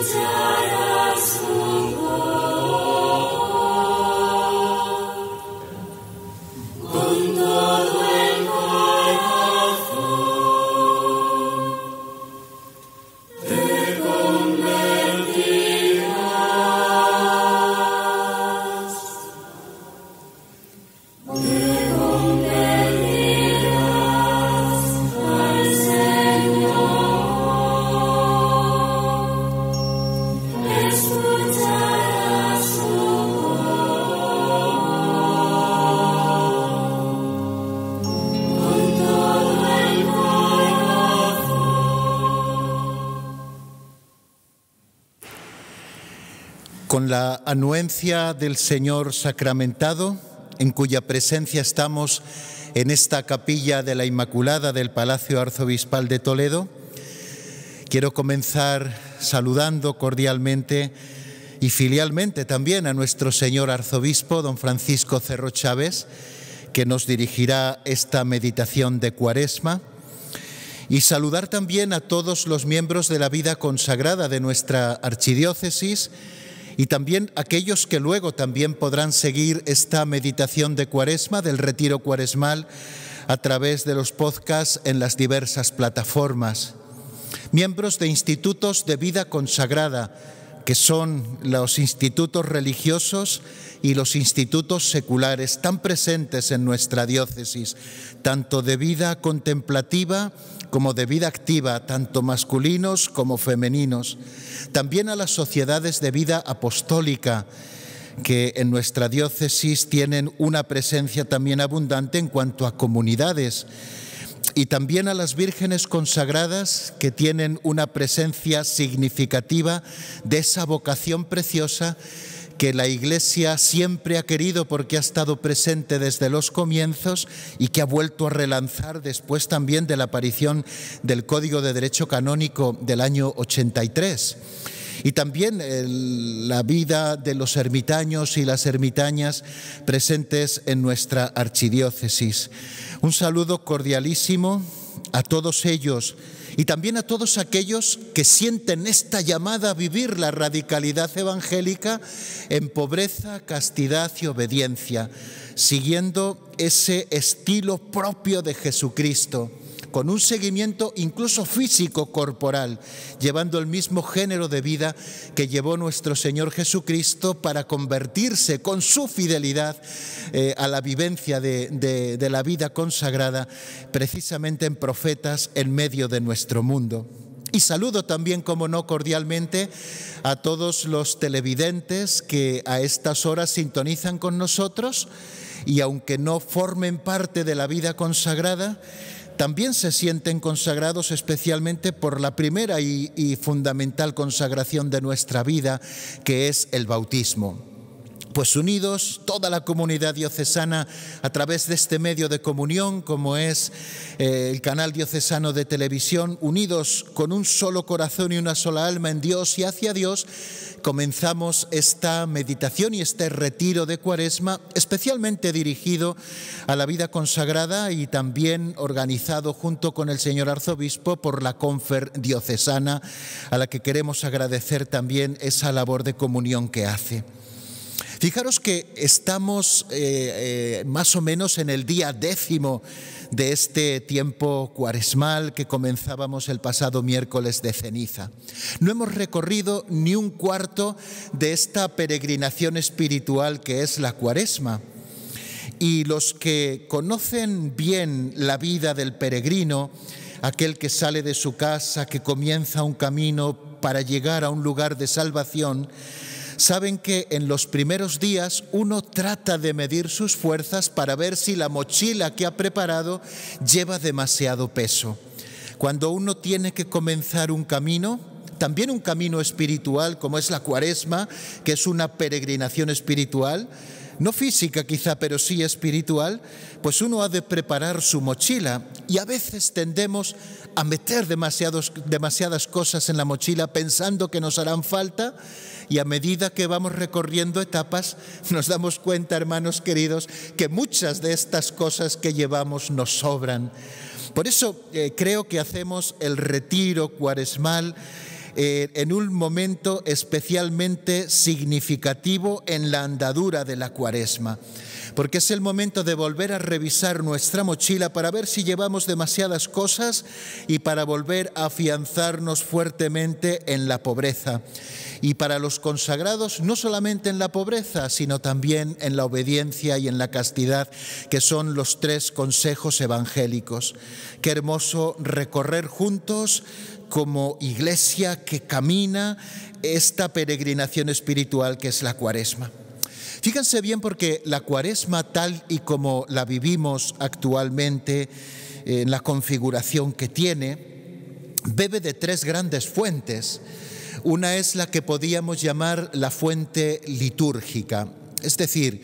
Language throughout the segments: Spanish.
Jesus. anuencia del Señor sacramentado, en cuya presencia estamos en esta capilla de la Inmaculada del Palacio Arzobispal de Toledo, quiero comenzar saludando cordialmente y filialmente también a nuestro señor arzobispo, don Francisco Cerro Chávez, que nos dirigirá esta meditación de Cuaresma y saludar también a todos los miembros de la vida consagrada de nuestra archidiócesis y también aquellos que luego también podrán seguir esta meditación de cuaresma, del retiro cuaresmal, a través de los podcasts en las diversas plataformas. Miembros de institutos de vida consagrada, que son los institutos religiosos y los institutos seculares tan presentes en nuestra diócesis, tanto de vida contemplativa, como de vida activa, tanto masculinos como femeninos, también a las sociedades de vida apostólica, que en nuestra diócesis tienen una presencia también abundante en cuanto a comunidades, y también a las vírgenes consagradas que tienen una presencia significativa de esa vocación preciosa que la Iglesia siempre ha querido porque ha estado presente desde los comienzos y que ha vuelto a relanzar después también de la aparición del Código de Derecho Canónico del año 83. Y también eh, la vida de los ermitaños y las ermitañas presentes en nuestra archidiócesis. Un saludo cordialísimo a todos ellos y también a todos aquellos que sienten esta llamada a vivir la radicalidad evangélica en pobreza, castidad y obediencia, siguiendo ese estilo propio de Jesucristo con un seguimiento incluso físico corporal, llevando el mismo género de vida que llevó nuestro Señor Jesucristo para convertirse con su fidelidad eh, a la vivencia de la vida consagrada precisamente en profetas en medio de nuestro mundo. Y saludo también, como no, cordialmente a todos los televidentes que a estas horas sintonizan con nosotros y aunque no formen parte de la vida consagrada, también se sienten consagrados especialmente por la primera y, fundamental consagración de nuestra vida, que es el bautismo. Pues unidos, toda la comunidad diocesana, a través de este medio de comunión, como es eh, el canal diocesano de televisión, unidos con un solo corazón y una sola alma en Dios y hacia Dios, comenzamos esta meditación y este retiro de cuaresma, especialmente dirigido a la vida consagrada y también organizado junto con el señor arzobispo por la Confer Diocesana, a la que queremos agradecer también esa labor de comunión que hace. Fijaros que estamos eh, eh, más o menos en el día décimo de este tiempo cuaresmal que comenzábamos el pasado miércoles de ceniza. No hemos recorrido ni un cuarto de esta peregrinación espiritual que es la cuaresma. Y los que conocen bien la vida del peregrino, aquel que sale de su casa, que comienza un camino para llegar a un lugar de salvación, saben que en los primeros días uno trata de medir sus fuerzas para ver si la mochila que ha preparado lleva demasiado peso. Cuando uno tiene que comenzar un camino, también un camino espiritual como es la cuaresma, que es una peregrinación espiritual, no física quizá, pero sí espiritual, pues uno ha de preparar su mochila y a veces tendemos a meter demasiados, demasiadas cosas en la mochila pensando que nos harán falta y a medida que vamos recorriendo etapas nos damos cuenta, hermanos queridos, que muchas de estas cosas que llevamos nos sobran. Por eso eh, creo que hacemos el retiro cuaresmal eh, en un momento especialmente significativo en la andadura de la cuaresma, porque es el momento de volver a revisar nuestra mochila para ver si llevamos demasiadas cosas y para volver a afianzarnos fuertemente en la pobreza. Y para los consagrados, no solamente en la pobreza, sino también en la obediencia y en la castidad, que son los tres consejos evangélicos. Qué hermoso recorrer juntos como iglesia que camina esta peregrinación espiritual que es la cuaresma. Fíjense bien porque la cuaresma tal y como la vivimos actualmente, en la configuración que tiene, bebe de tres grandes fuentes. Una es la que podíamos llamar la fuente litúrgica, es decir,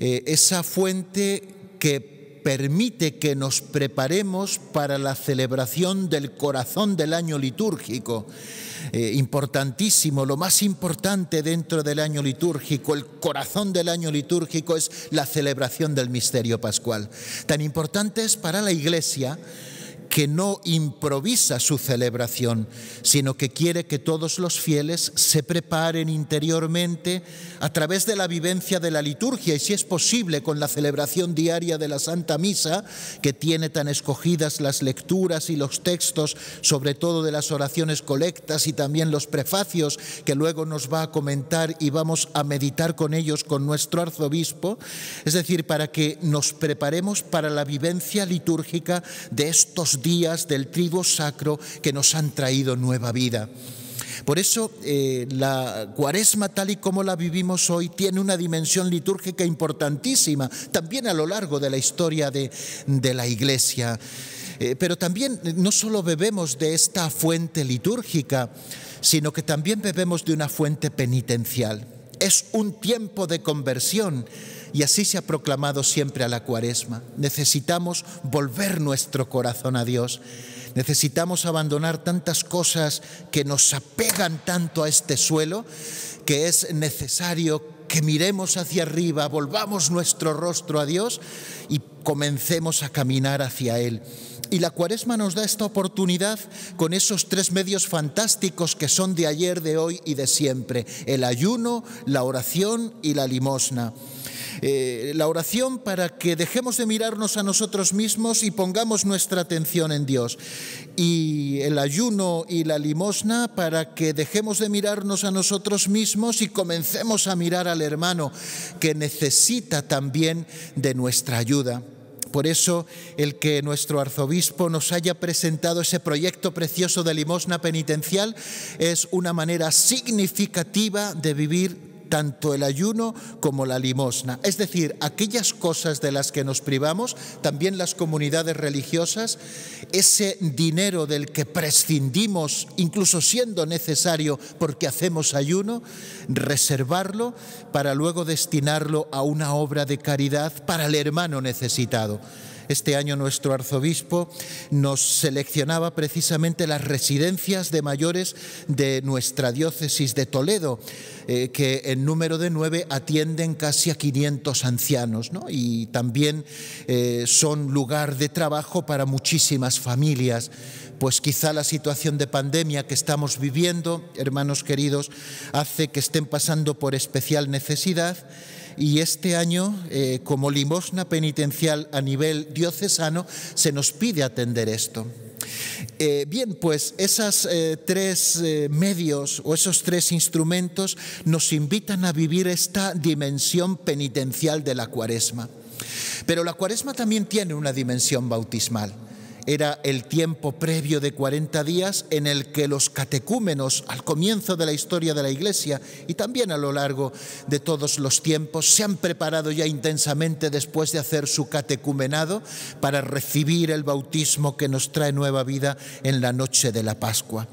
eh, esa fuente que permite que nos preparemos para la celebración del corazón del año litúrgico. Eh, importantísimo, lo más importante dentro del año litúrgico, el corazón del año litúrgico es la celebración del misterio pascual. Tan importante es para la Iglesia que no improvisa su celebración, sino que quiere que todos los fieles se preparen interiormente a través de la vivencia de la liturgia y si es posible con la celebración diaria de la Santa Misa, que tiene tan escogidas las lecturas y los textos, sobre todo de las oraciones colectas y también los prefacios que luego nos va a comentar y vamos a meditar con ellos con nuestro arzobispo, es decir, para que nos preparemos para la vivencia litúrgica de estos días del trigo sacro que nos han traído nueva vida. Por eso eh, la cuaresma tal y como la vivimos hoy tiene una dimensión litúrgica importantísima, también a lo largo de la historia de, la Iglesia. Eh, pero también no solo bebemos de esta fuente litúrgica, sino que también bebemos de una fuente penitencial. Es un tiempo de conversión y así se ha proclamado siempre a la cuaresma. Necesitamos volver nuestro corazón a Dios. Necesitamos abandonar tantas cosas que nos apegan tanto a este suelo que es necesario que miremos hacia arriba, volvamos nuestro rostro a Dios y comencemos a caminar hacia Él. Y la cuaresma nos da esta oportunidad con esos tres medios fantásticos que son de ayer, de hoy y de siempre, el ayuno, la oración y la limosna. Eh, la oración para que dejemos de mirarnos a nosotros mismos y pongamos nuestra atención en Dios. Y el ayuno y la limosna para que dejemos de mirarnos a nosotros mismos y comencemos a mirar al hermano que necesita también de nuestra ayuda. Por eso el que nuestro arzobispo nos haya presentado ese proyecto precioso de limosna penitencial es una manera significativa de vivir tanto el ayuno como la limosna. Es decir, aquellas cosas de las que nos privamos, también las comunidades religiosas, ese dinero del que prescindimos, incluso siendo necesario porque hacemos ayuno, reservarlo para luego destinarlo a una obra de caridad para el hermano necesitado. Este año nuestro arzobispo nos seleccionaba precisamente las residencias de mayores de nuestra diócesis de Toledo, eh, que en número de nueve atienden casi a 500 ancianos y también eh, son lugar de trabajo para muchísimas familias pues quizá la situación de pandemia que estamos viviendo, hermanos queridos, hace que estén pasando por especial necesidad y este año, eh, como limosna penitencial a nivel diocesano, se nos pide atender esto. Eh, bien, pues esos eh, tres medios o esos tres instrumentos nos invitan a vivir esta dimensión penitencial de la cuaresma. Pero la cuaresma también tiene una dimensión bautismal era el tiempo previo de 40 días en el que los catecúmenos al comienzo de la historia de la Iglesia y también a lo largo de todos los tiempos se han preparado ya intensamente después de hacer su catecumenado para recibir el bautismo que nos trae nueva vida en la noche de la Pascua.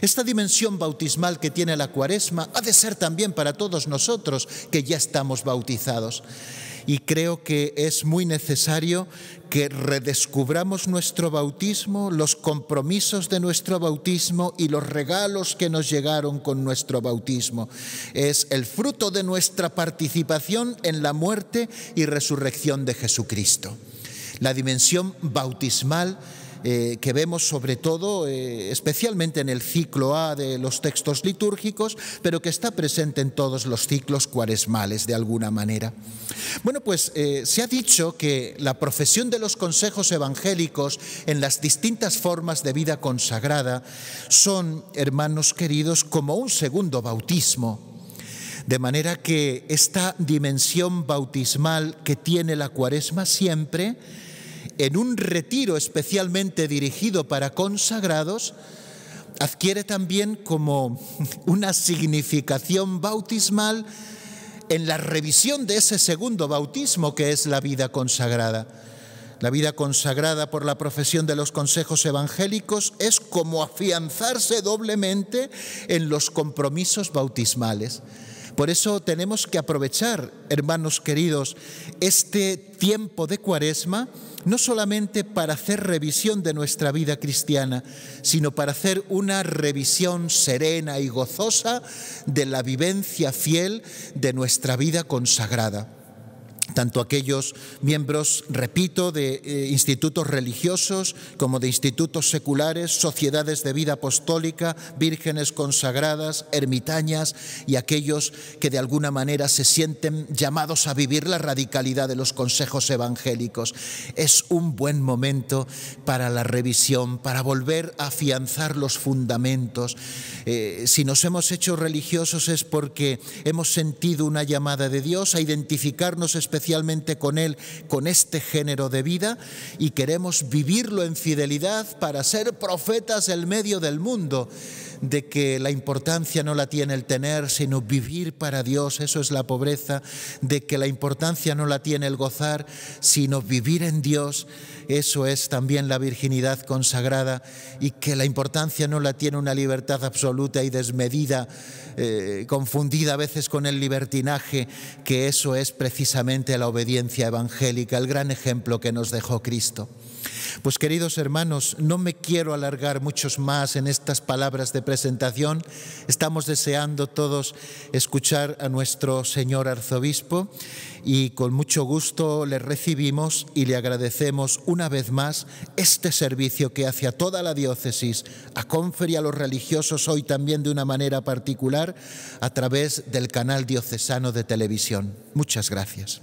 Esta dimensión bautismal que tiene la cuaresma ha de ser también para todos nosotros que ya estamos bautizados y creo que es muy necesario que redescubramos nuestro bautismo, los compromisos de nuestro bautismo y los regalos que nos llegaron con nuestro bautismo. Es el fruto de nuestra participación en la muerte y resurrección de Jesucristo. La dimensión bautismal eh, que vemos sobre todo, eh, especialmente en el ciclo A de los textos litúrgicos, pero que está presente en todos los ciclos cuaresmales de alguna manera. Bueno, pues eh, se ha dicho que la profesión de los consejos evangélicos en las distintas formas de vida consagrada son, hermanos queridos, como un segundo bautismo. De manera que esta dimensión bautismal que tiene la cuaresma siempre, en un retiro especialmente dirigido para consagrados, adquiere también como una significación bautismal en la revisión de ese segundo bautismo que es la vida consagrada. La vida consagrada por la profesión de los consejos evangélicos es como afianzarse doblemente en los compromisos bautismales. Por eso tenemos que aprovechar, hermanos queridos, este tiempo de cuaresma no solamente para hacer revisión de nuestra vida cristiana, sino para hacer una revisión serena y gozosa de la vivencia fiel de nuestra vida consagrada tanto aquellos miembros, repito, de eh, institutos religiosos como de institutos seculares, sociedades de vida apostólica, vírgenes consagradas, ermitañas y aquellos que de alguna manera se sienten llamados a vivir la radicalidad de los consejos evangélicos. Es un buen momento para la revisión, para volver a afianzar los fundamentos. Eh, si nos hemos hecho religiosos es porque hemos sentido una llamada de Dios a identificarnos especialmente especialmente con Él, con este género de vida, y queremos vivirlo en fidelidad para ser profetas en medio del mundo, de que la importancia no la tiene el tener, sino vivir para Dios, eso es la pobreza, de que la importancia no la tiene el gozar, sino vivir en Dios eso es también la virginidad consagrada y que la importancia no la tiene una libertad absoluta y desmedida, eh, confundida a veces con el libertinaje, que eso es precisamente la obediencia evangélica, el gran ejemplo que nos dejó Cristo. Pues queridos hermanos, no me quiero alargar muchos más en estas palabras de presentación. Estamos deseando todos escuchar a nuestro señor arzobispo y con mucho gusto le recibimos y le agradecemos una vez más este servicio que hace a toda la diócesis, a Confer y a los religiosos hoy también de una manera particular a través del canal diocesano de televisión. Muchas gracias.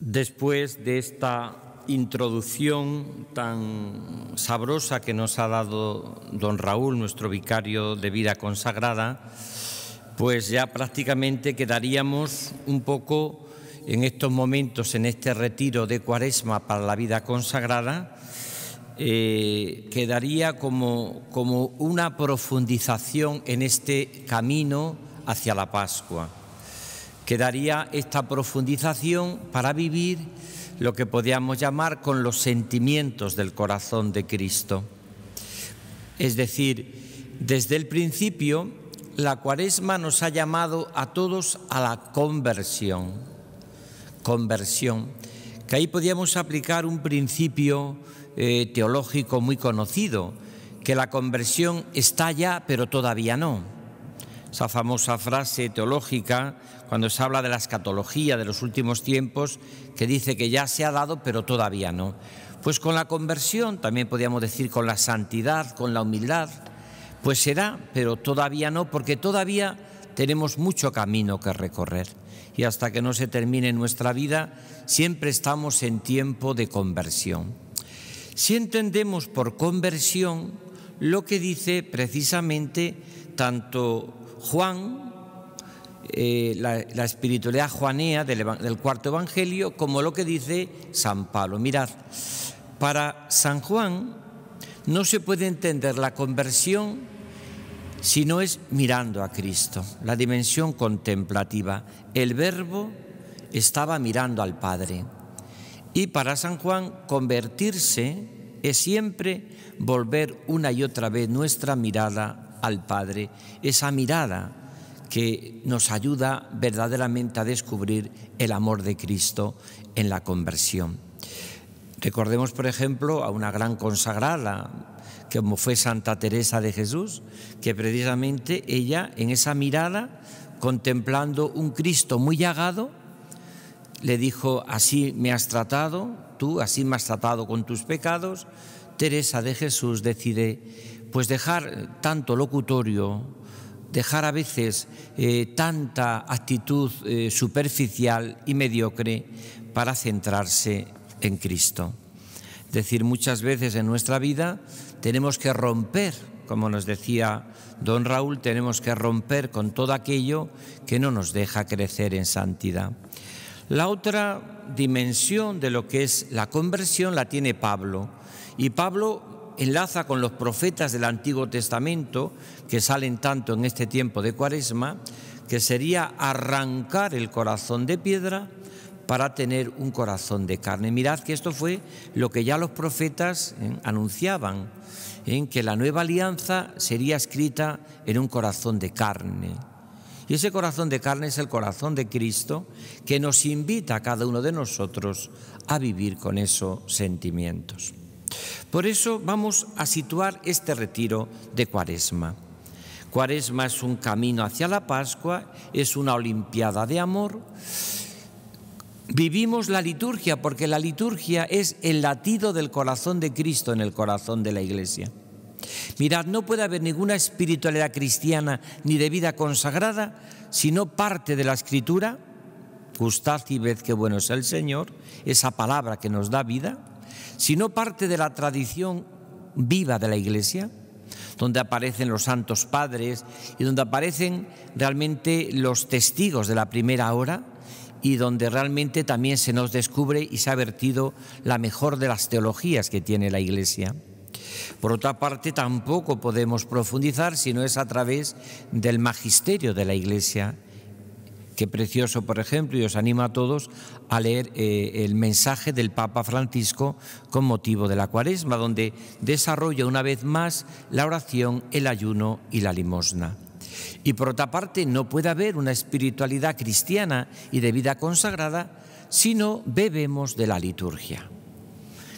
Después de esta introducción tan sabrosa que nos ha dado don Raúl, nuestro vicario de vida consagrada, pues ya prácticamente quedaríamos un poco en estos momentos, en este retiro de cuaresma para la vida consagrada, eh, quedaría como una profundización en este camino hacia la Pascua. Quedaría esta profundización para vivir lo que podíamos llamar con los sentimientos del corazón de Cristo. Es decir, desde el principio la cuaresma nos ha llamado a todos a la conversión. Conversión. Que ahí podíamos aplicar un principio eh, teológico muy conocido, que la conversión está ya, pero todavía no esa famosa frase teológica cuando se habla de la escatología de los últimos tiempos, que dice que ya se ha dado, pero todavía no. Pues con la conversión, también podríamos decir con la santidad, con la humildad, pues será, pero todavía no, porque todavía tenemos mucho camino que recorrer. Y hasta que no se termine nuestra vida, siempre estamos en tiempo de conversión. Si entendemos por conversión lo que dice precisamente tanto Juan, eh, la, espiritualidad juanea del, del cuarto Evangelio, como lo que dice San Pablo. Mirad, para San Juan no se puede entender la conversión si no es mirando a Cristo, la dimensión contemplativa. El verbo estaba mirando al Padre. Y para San Juan, convertirse es siempre volver una y otra vez nuestra mirada al Padre, esa mirada que nos ayuda verdaderamente a descubrir el amor de Cristo en la conversión. Recordemos, por ejemplo, a una gran consagrada, como fue Santa Teresa de Jesús, que precisamente ella, en esa mirada, contemplando un Cristo muy llagado, le dijo, así me has tratado, tú así me has tratado con tus pecados. Teresa de Jesús decide pues dejar eh, tanto locutorio, dejar a veces eh, tanta actitud eh, superficial y mediocre para centrarse en Cristo. Es decir, muchas veces en nuestra vida tenemos que romper, como nos decía don Raúl, tenemos que romper con todo aquello que no nos deja crecer en santidad. La otra dimensión de lo que es la conversión la tiene Pablo. Y Pablo enlaza con los profetas del Antiguo Testamento, que salen tanto en este tiempo de Cuaresma, que sería arrancar el corazón de piedra para tener un corazón de carne. Mirad que esto fue lo que ya los profetas eh, anunciaban, en eh, que la nueva alianza sería escrita en un corazón de carne. Y ese corazón de carne es el corazón de Cristo que nos invita a cada uno de nosotros a vivir con esos sentimientos. Por eso vamos a situar este retiro de Cuaresma. Cuaresma es un camino hacia la Pascua, es una Olimpiada de amor. Vivimos la liturgia porque la liturgia es el latido del corazón de Cristo en el corazón de la Iglesia. Mirad, no puede haber ninguna espiritualidad cristiana ni de vida consagrada si no parte de la Escritura, gustad y ved que bueno es el Señor, esa palabra que nos da vida, sino parte de la tradición viva de la Iglesia, donde aparecen los santos padres y donde aparecen realmente los testigos de la primera hora y donde realmente también se nos descubre y se ha vertido la mejor de las teologías que tiene la Iglesia. Por otra parte, tampoco podemos profundizar si no es a través del magisterio de la Iglesia Qué precioso, por ejemplo, y os animo a todos a leer eh, el mensaje del Papa Francisco con motivo de la cuaresma, donde desarrolla una vez más la oración, el ayuno y la limosna. Y por otra parte, no puede haber una espiritualidad cristiana y de vida consagrada si no bebemos de la liturgia,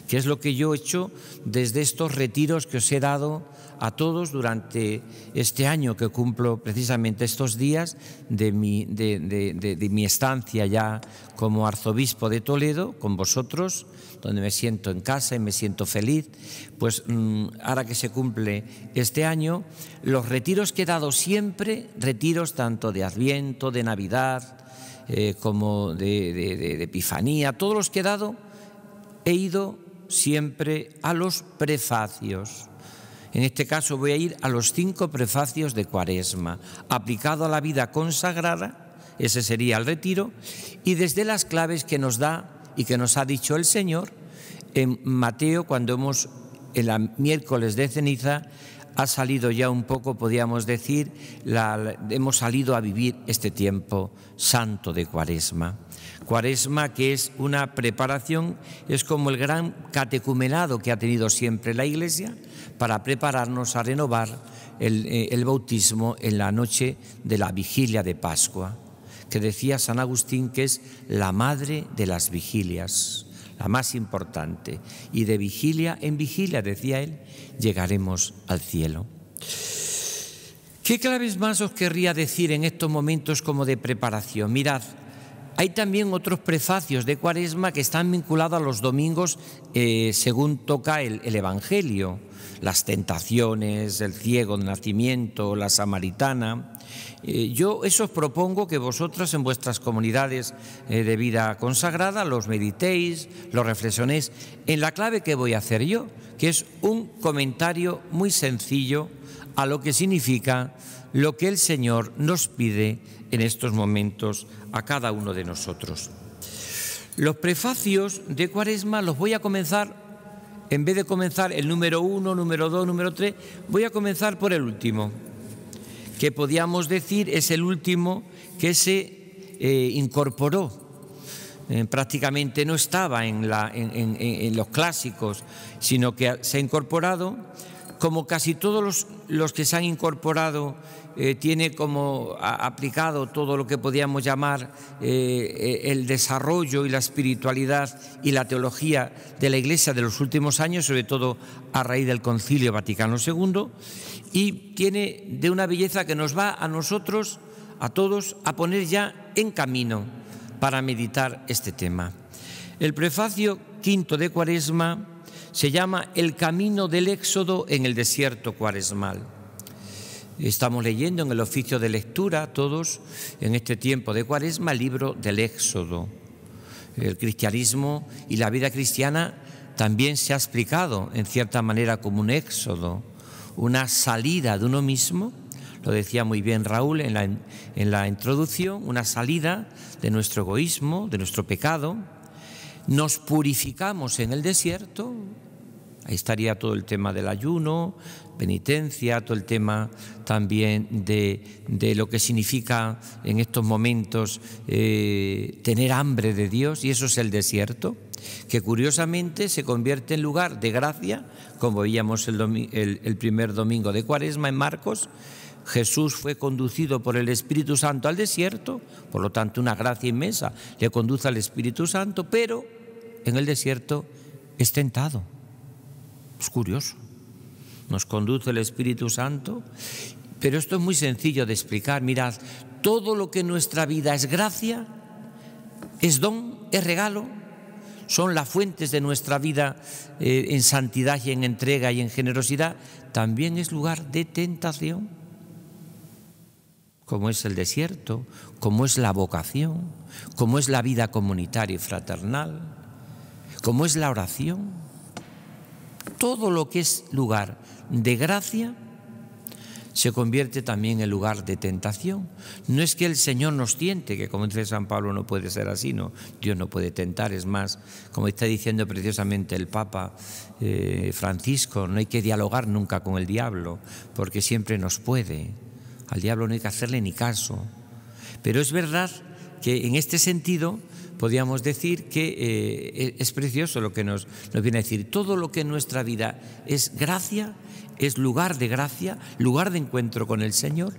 que es lo que yo he hecho desde estos retiros que os he dado a todos durante este año que cumplo precisamente estos días de mi, de, mi estancia ya como arzobispo de Toledo, con vosotros, donde me siento en casa y me siento feliz, pues mm, ahora que se cumple este año, los retiros que he dado siempre, retiros tanto de Adviento, de Navidad, eh, como de, de Epifanía, todos los que he dado, he ido siempre a los prefacios en este caso voy a ir a los cinco prefacios de Cuaresma, aplicado a la vida consagrada, ese sería el retiro, y desde las claves que nos da y que nos ha dicho el Señor en Mateo cuando hemos, el miércoles de ceniza, ha salido ya un poco, podríamos decir, la, hemos salido a vivir este tiempo santo de Cuaresma. Cuaresma que es una preparación, es como el gran catecumenado que ha tenido siempre la Iglesia para prepararnos a renovar el eh, bautismo en la noche de la vigilia de Pascua, que decía San Agustín que es la madre de las vigilias la más importante, y de vigilia en vigilia, decía él, llegaremos al cielo. ¿Qué claves más os querría decir en estos momentos como de preparación? Mirad, hay también otros prefacios de Cuaresma que están vinculados a los domingos eh, según toca el, el Evangelio, las tentaciones, el ciego de nacimiento, la samaritana. Eh, yo eso os propongo que vosotros en vuestras comunidades eh, de vida consagrada los meditéis, los reflexionéis en la clave que voy a hacer yo, que es un comentario muy sencillo a lo que significa lo que el Señor nos pide en estos momentos a cada uno de nosotros. Los prefacios de Cuaresma los voy a comenzar, en vez de comenzar el número uno, número dos, número tres, voy a comenzar por el último, que podíamos decir es el último que se eh, incorporó. Eh, prácticamente no estaba en, la, en los clásicos, sino que se ha incorporado como casi todos los, que se han incorporado, eh, tiene como aplicado todo lo que podíamos llamar eh, eh, el desarrollo y la espiritualidad y la teología de la Iglesia de los últimos años, sobre todo a raíz del Concilio Vaticano II, y tiene de una belleza que nos va a nosotros, a todos, a poner ya en camino para meditar este tema. El prefacio quinto de Cuaresma se llama El camino del éxodo en el desierto cuaresmal. Estamos leyendo en el oficio de lectura todos en este tiempo de cuaresma el libro del éxodo. El cristianismo y la vida cristiana también se ha explicado en cierta manera como un éxodo, una salida de uno mismo lo decía muy bien Raúl en la, en la, introducción, una salida de nuestro egoísmo, de nuestro pecado, nos purificamos en el desierto, ahí estaría todo el tema del ayuno, penitencia, todo el tema también de, lo que significa en estos momentos eh, tener hambre de Dios, y eso es el desierto, que curiosamente se convierte en lugar de gracia, como veíamos el primer domingo de Cuaresma en Marcos, Jesús fue conducido por el Espíritu Santo al desierto, por lo tanto una gracia inmensa le conduce al Espíritu Santo, pero en el desierto es tentado. Es curioso. Nos conduce el Espíritu Santo, pero esto es muy sencillo de explicar. Mirad, todo lo que en nuestra vida es gracia, es don, es regalo, son las fuentes de nuestra vida eh, en santidad y en entrega y en generosidad, también es lugar de tentación como es el desierto, como es la vocación, como es la vida comunitaria y fraternal, como es la oración. Todo lo que es lugar de gracia se convierte también en lugar de tentación. No es que el Señor nos tiente, que como dice San Pablo no puede ser así, no, Dios no puede tentar, es más, como está diciendo precisamente el Papa eh, Francisco, no hay que dialogar nunca con el diablo, porque siempre nos puede. Al diablo no hay que hacerle ni caso. Pero es verdad que en este sentido podríamos decir que eh, e-, es precioso lo que nos, nos viene a decir. Todo lo que en nuestra vida es gracia, es lugar de gracia, lugar de encuentro con el Señor,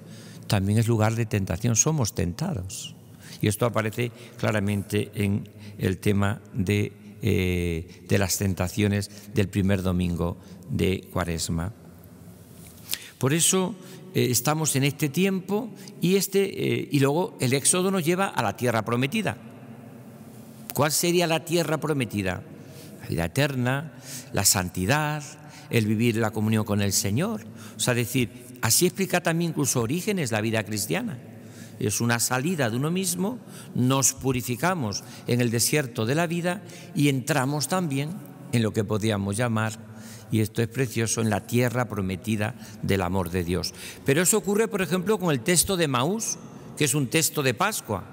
también es lugar de tentación. Somos tentados. Y esto aparece claramente en el tema de, eh, de las tentaciones del primer domingo de Cuaresma. Por eso eh, estamos en este tiempo y, este, eh, y luego el éxodo nos lleva a la tierra prometida. ¿Cuál sería la tierra prometida? La vida eterna, la santidad, el vivir la comunión con el Señor. O sea, decir, así explica también incluso Orígenes la vida cristiana. Es una salida de uno mismo, nos purificamos en el desierto de la vida y entramos también en lo que podríamos llamar y esto es precioso en la tierra prometida del amor de Dios. Pero eso ocurre, por ejemplo, con el texto de Maús, que es un texto de Pascua.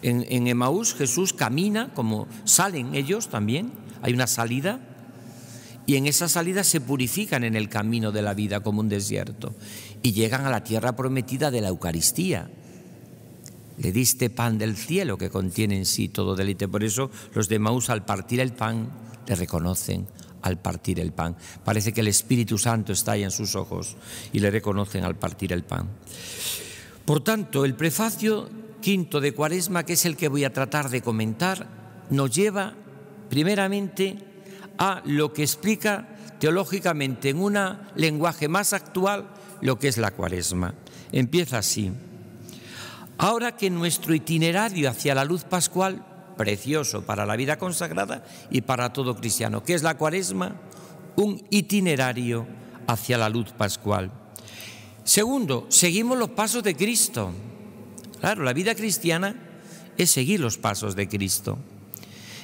En, en Emaús Jesús camina, como salen ellos también, hay una salida, y en esa salida se purifican en el camino de la vida como un desierto, y llegan a la tierra prometida de la Eucaristía. Le diste pan del cielo que contiene en sí todo deleite. Por eso los de Maús al partir el pan le reconocen, al partir el pan. Parece que el Espíritu Santo está ahí en sus ojos y le reconocen al partir el pan. Por tanto, el prefacio quinto de Cuaresma, que es el que voy a tratar de comentar, nos lleva primeramente a lo que explica teológicamente en un lenguaje más actual lo que es la Cuaresma. Empieza así. Ahora que nuestro itinerario hacia la luz pascual precioso para la vida consagrada y para todo cristiano, que es la cuaresma, un itinerario hacia la luz pascual. Segundo, seguimos los pasos de Cristo. Claro, la vida cristiana es seguir los pasos de Cristo,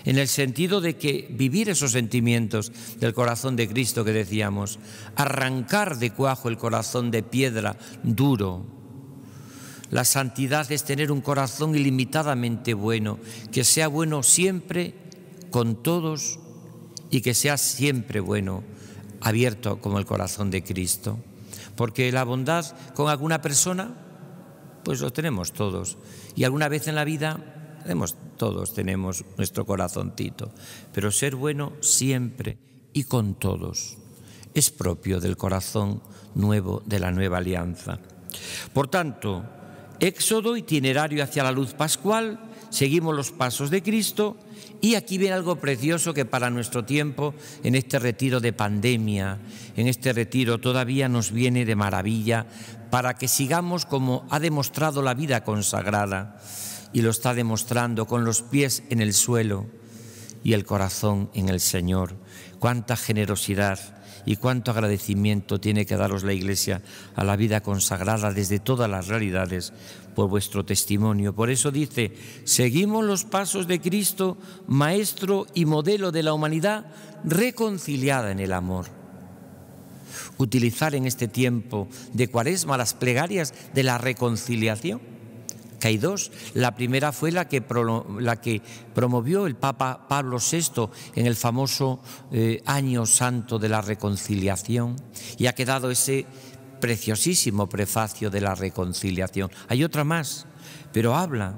en el sentido de que vivir esos sentimientos del corazón de Cristo que decíamos, arrancar de cuajo el corazón de piedra duro, la santidad es tener un corazón ilimitadamente bueno, que sea bueno siempre con todos y que sea siempre bueno, abierto como el corazón de Cristo. Porque la bondad con alguna persona, pues lo tenemos todos. Y alguna vez en la vida, todos tenemos nuestro corazoncito. Pero ser bueno siempre y con todos es propio del corazón nuevo de la nueva alianza. Por tanto, Éxodo, itinerario hacia la luz pascual, seguimos los pasos de Cristo y aquí viene algo precioso que para nuestro tiempo, en este retiro de pandemia, en este retiro todavía nos viene de maravilla para que sigamos como ha demostrado la vida consagrada y lo está demostrando con los pies en el suelo y el corazón en el Señor. Cuánta generosidad y cuánto agradecimiento tiene que daros la Iglesia a la vida consagrada desde todas las realidades por vuestro testimonio. Por eso dice, seguimos los pasos de Cristo, Maestro y modelo de la humanidad reconciliada en el amor. Utilizar en este tiempo de cuaresma las plegarias de la reconciliación dos. La primera fue la que, promovió el Papa Pablo VI en el famoso eh, Año Santo de la Reconciliación y ha quedado ese preciosísimo prefacio de la reconciliación. Hay otra más, pero habla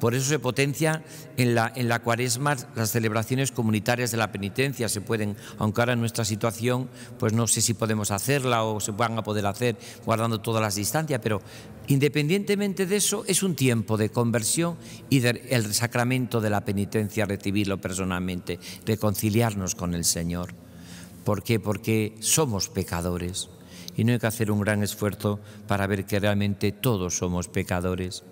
por eso se potencia en la, cuaresma las celebraciones comunitarias de la penitencia. Se pueden, aunque ahora en nuestra situación, pues no sé si podemos hacerla o se van a poder hacer guardando todas las distancias, pero independientemente de eso, es un tiempo de conversión y del sacramento de la penitencia, recibirlo personalmente, reconciliarnos con el Señor. ¿Por qué? Porque somos pecadores y no hay que hacer un gran esfuerzo para ver que realmente todos somos pecadores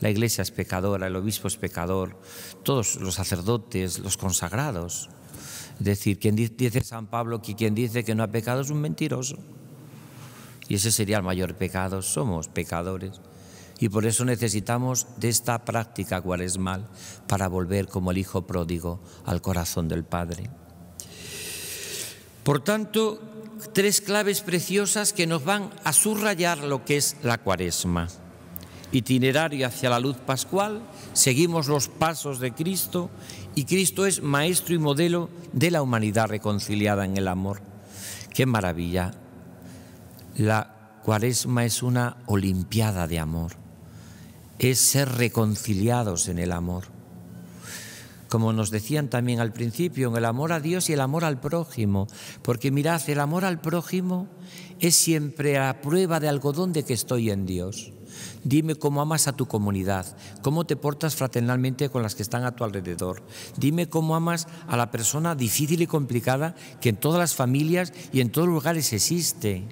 la iglesia es pecadora, el obispo es pecador, todos los sacerdotes, los consagrados. Es decir, quien dice San Pablo que quien dice que no ha pecado es un mentiroso. Y ese sería el mayor pecado, somos pecadores. Y por eso necesitamos de esta práctica cuaresmal para volver como el Hijo pródigo al corazón del Padre. Por tanto, tres claves preciosas que nos van a subrayar lo que es la cuaresma itinerario hacia la luz pascual, seguimos los pasos de Cristo y Cristo es maestro y modelo de la humanidad reconciliada en el amor. ¡Qué maravilla! La cuaresma es una olimpiada de amor, es ser reconciliados en el amor. Como nos decían también al principio, en el amor a Dios y el amor al prójimo, porque mirad, el amor al prójimo es siempre la prueba de algodón de que estoy en Dios. Dime cómo amas a tu comunidad, cómo te portas fraternalmente con las que están a tu alrededor. Dime cómo amas a la persona difícil y complicada que en todas las familias y en todos los lugares existe.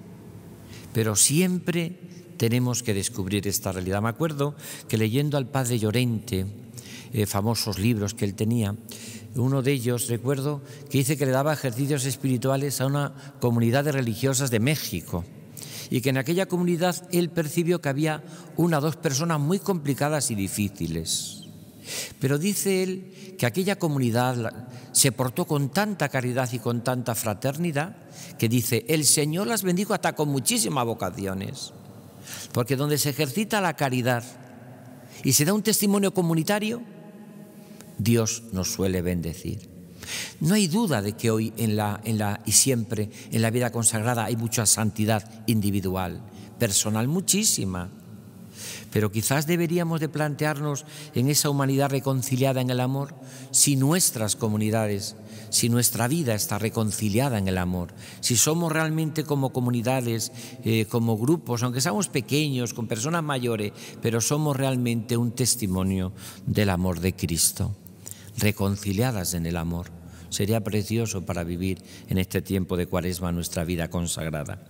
Pero siempre tenemos que descubrir esta realidad. Me acuerdo que leyendo al padre Llorente, eh, famosos libros que él tenía, uno de ellos, recuerdo, que dice que le daba ejercicios espirituales a una comunidad de religiosas de México y que en aquella comunidad él percibió que había una o dos personas muy complicadas y difíciles. Pero dice él que aquella comunidad se portó con tanta caridad y con tanta fraternidad que dice, el Señor las bendijo hasta con muchísimas vocaciones. Porque donde se ejercita la caridad y se da un testimonio comunitario, Dios nos suele bendecir. No hay duda de que hoy en la, y siempre en la vida consagrada hay mucha santidad individual, personal, muchísima. Pero quizás deberíamos de plantearnos en esa humanidad reconciliada en el amor si nuestras comunidades, si nuestra vida está reconciliada en el amor, si somos realmente como comunidades, eh, como grupos, aunque seamos pequeños, con personas mayores, pero somos realmente un testimonio del amor de Cristo, reconciliadas en el amor. Sería precioso para vivir en este tiempo de cuaresma nuestra vida consagrada.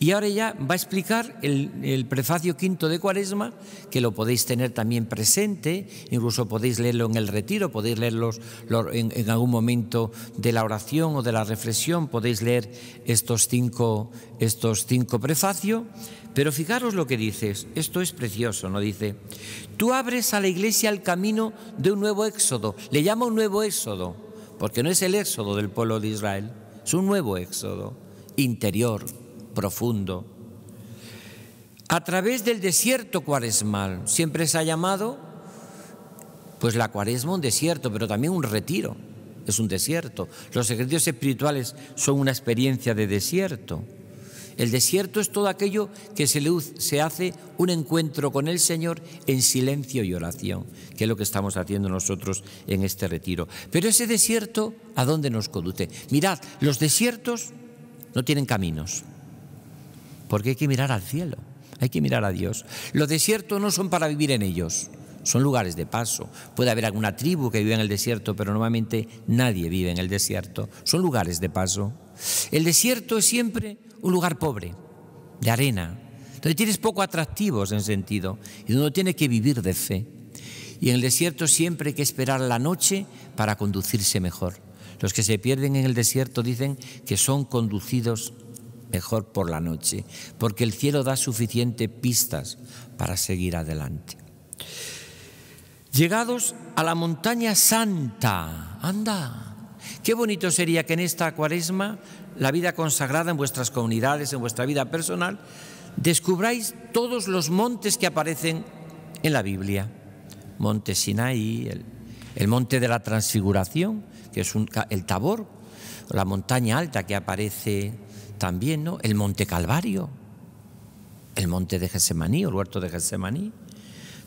Y ahora ya va a explicar el, prefacio quinto de cuaresma, que lo podéis tener también presente, incluso podéis leerlo en el retiro, podéis leerlo en, algún momento de la oración o de la reflexión, podéis leer estos cinco, estos cinco prefacios. Pero fijaros lo que dices, esto es precioso, ¿no? Dice, tú abres a la iglesia el camino de un nuevo éxodo, le llama un nuevo éxodo, porque no es el éxodo del pueblo de Israel, es un nuevo éxodo interior, profundo. A través del desierto cuaresmal, siempre se ha llamado pues la cuaresma un desierto, pero también un retiro, es un desierto. Los ejercicios espirituales son una experiencia de desierto. El desierto es todo aquello que se, le, hace un encuentro con el Señor en silencio y oración, que es lo que estamos haciendo nosotros en este retiro. Pero ese desierto, ¿a dónde nos conduce? Mirad, los desiertos no tienen caminos, porque hay que mirar al cielo, hay que mirar a Dios. Los desiertos no son para vivir en ellos son lugares de paso. Puede haber alguna tribu que vive en el desierto, pero normalmente nadie vive en el desierto. Son lugares de paso. El desierto es siempre un lugar pobre, de arena. donde tienes poco atractivos en sentido y uno tiene que vivir de fe. Y en el desierto siempre hay que esperar la noche para conducirse mejor. Los que se pierden en el desierto dicen que son conducidos mejor por la noche, porque el cielo da suficiente pistas para seguir adelante. Llegados a la montaña santa, anda, qué bonito sería que en esta cuaresma, la vida consagrada en vuestras comunidades, en vuestra vida personal, descubráis todos los montes que aparecen en la Biblia. Monte Sinai, el, monte de la transfiguración, que es el Tabor, la montaña alta que aparece también, ¿no? El monte Calvario, el monte de Gesemaní, el huerto de Gesemaní,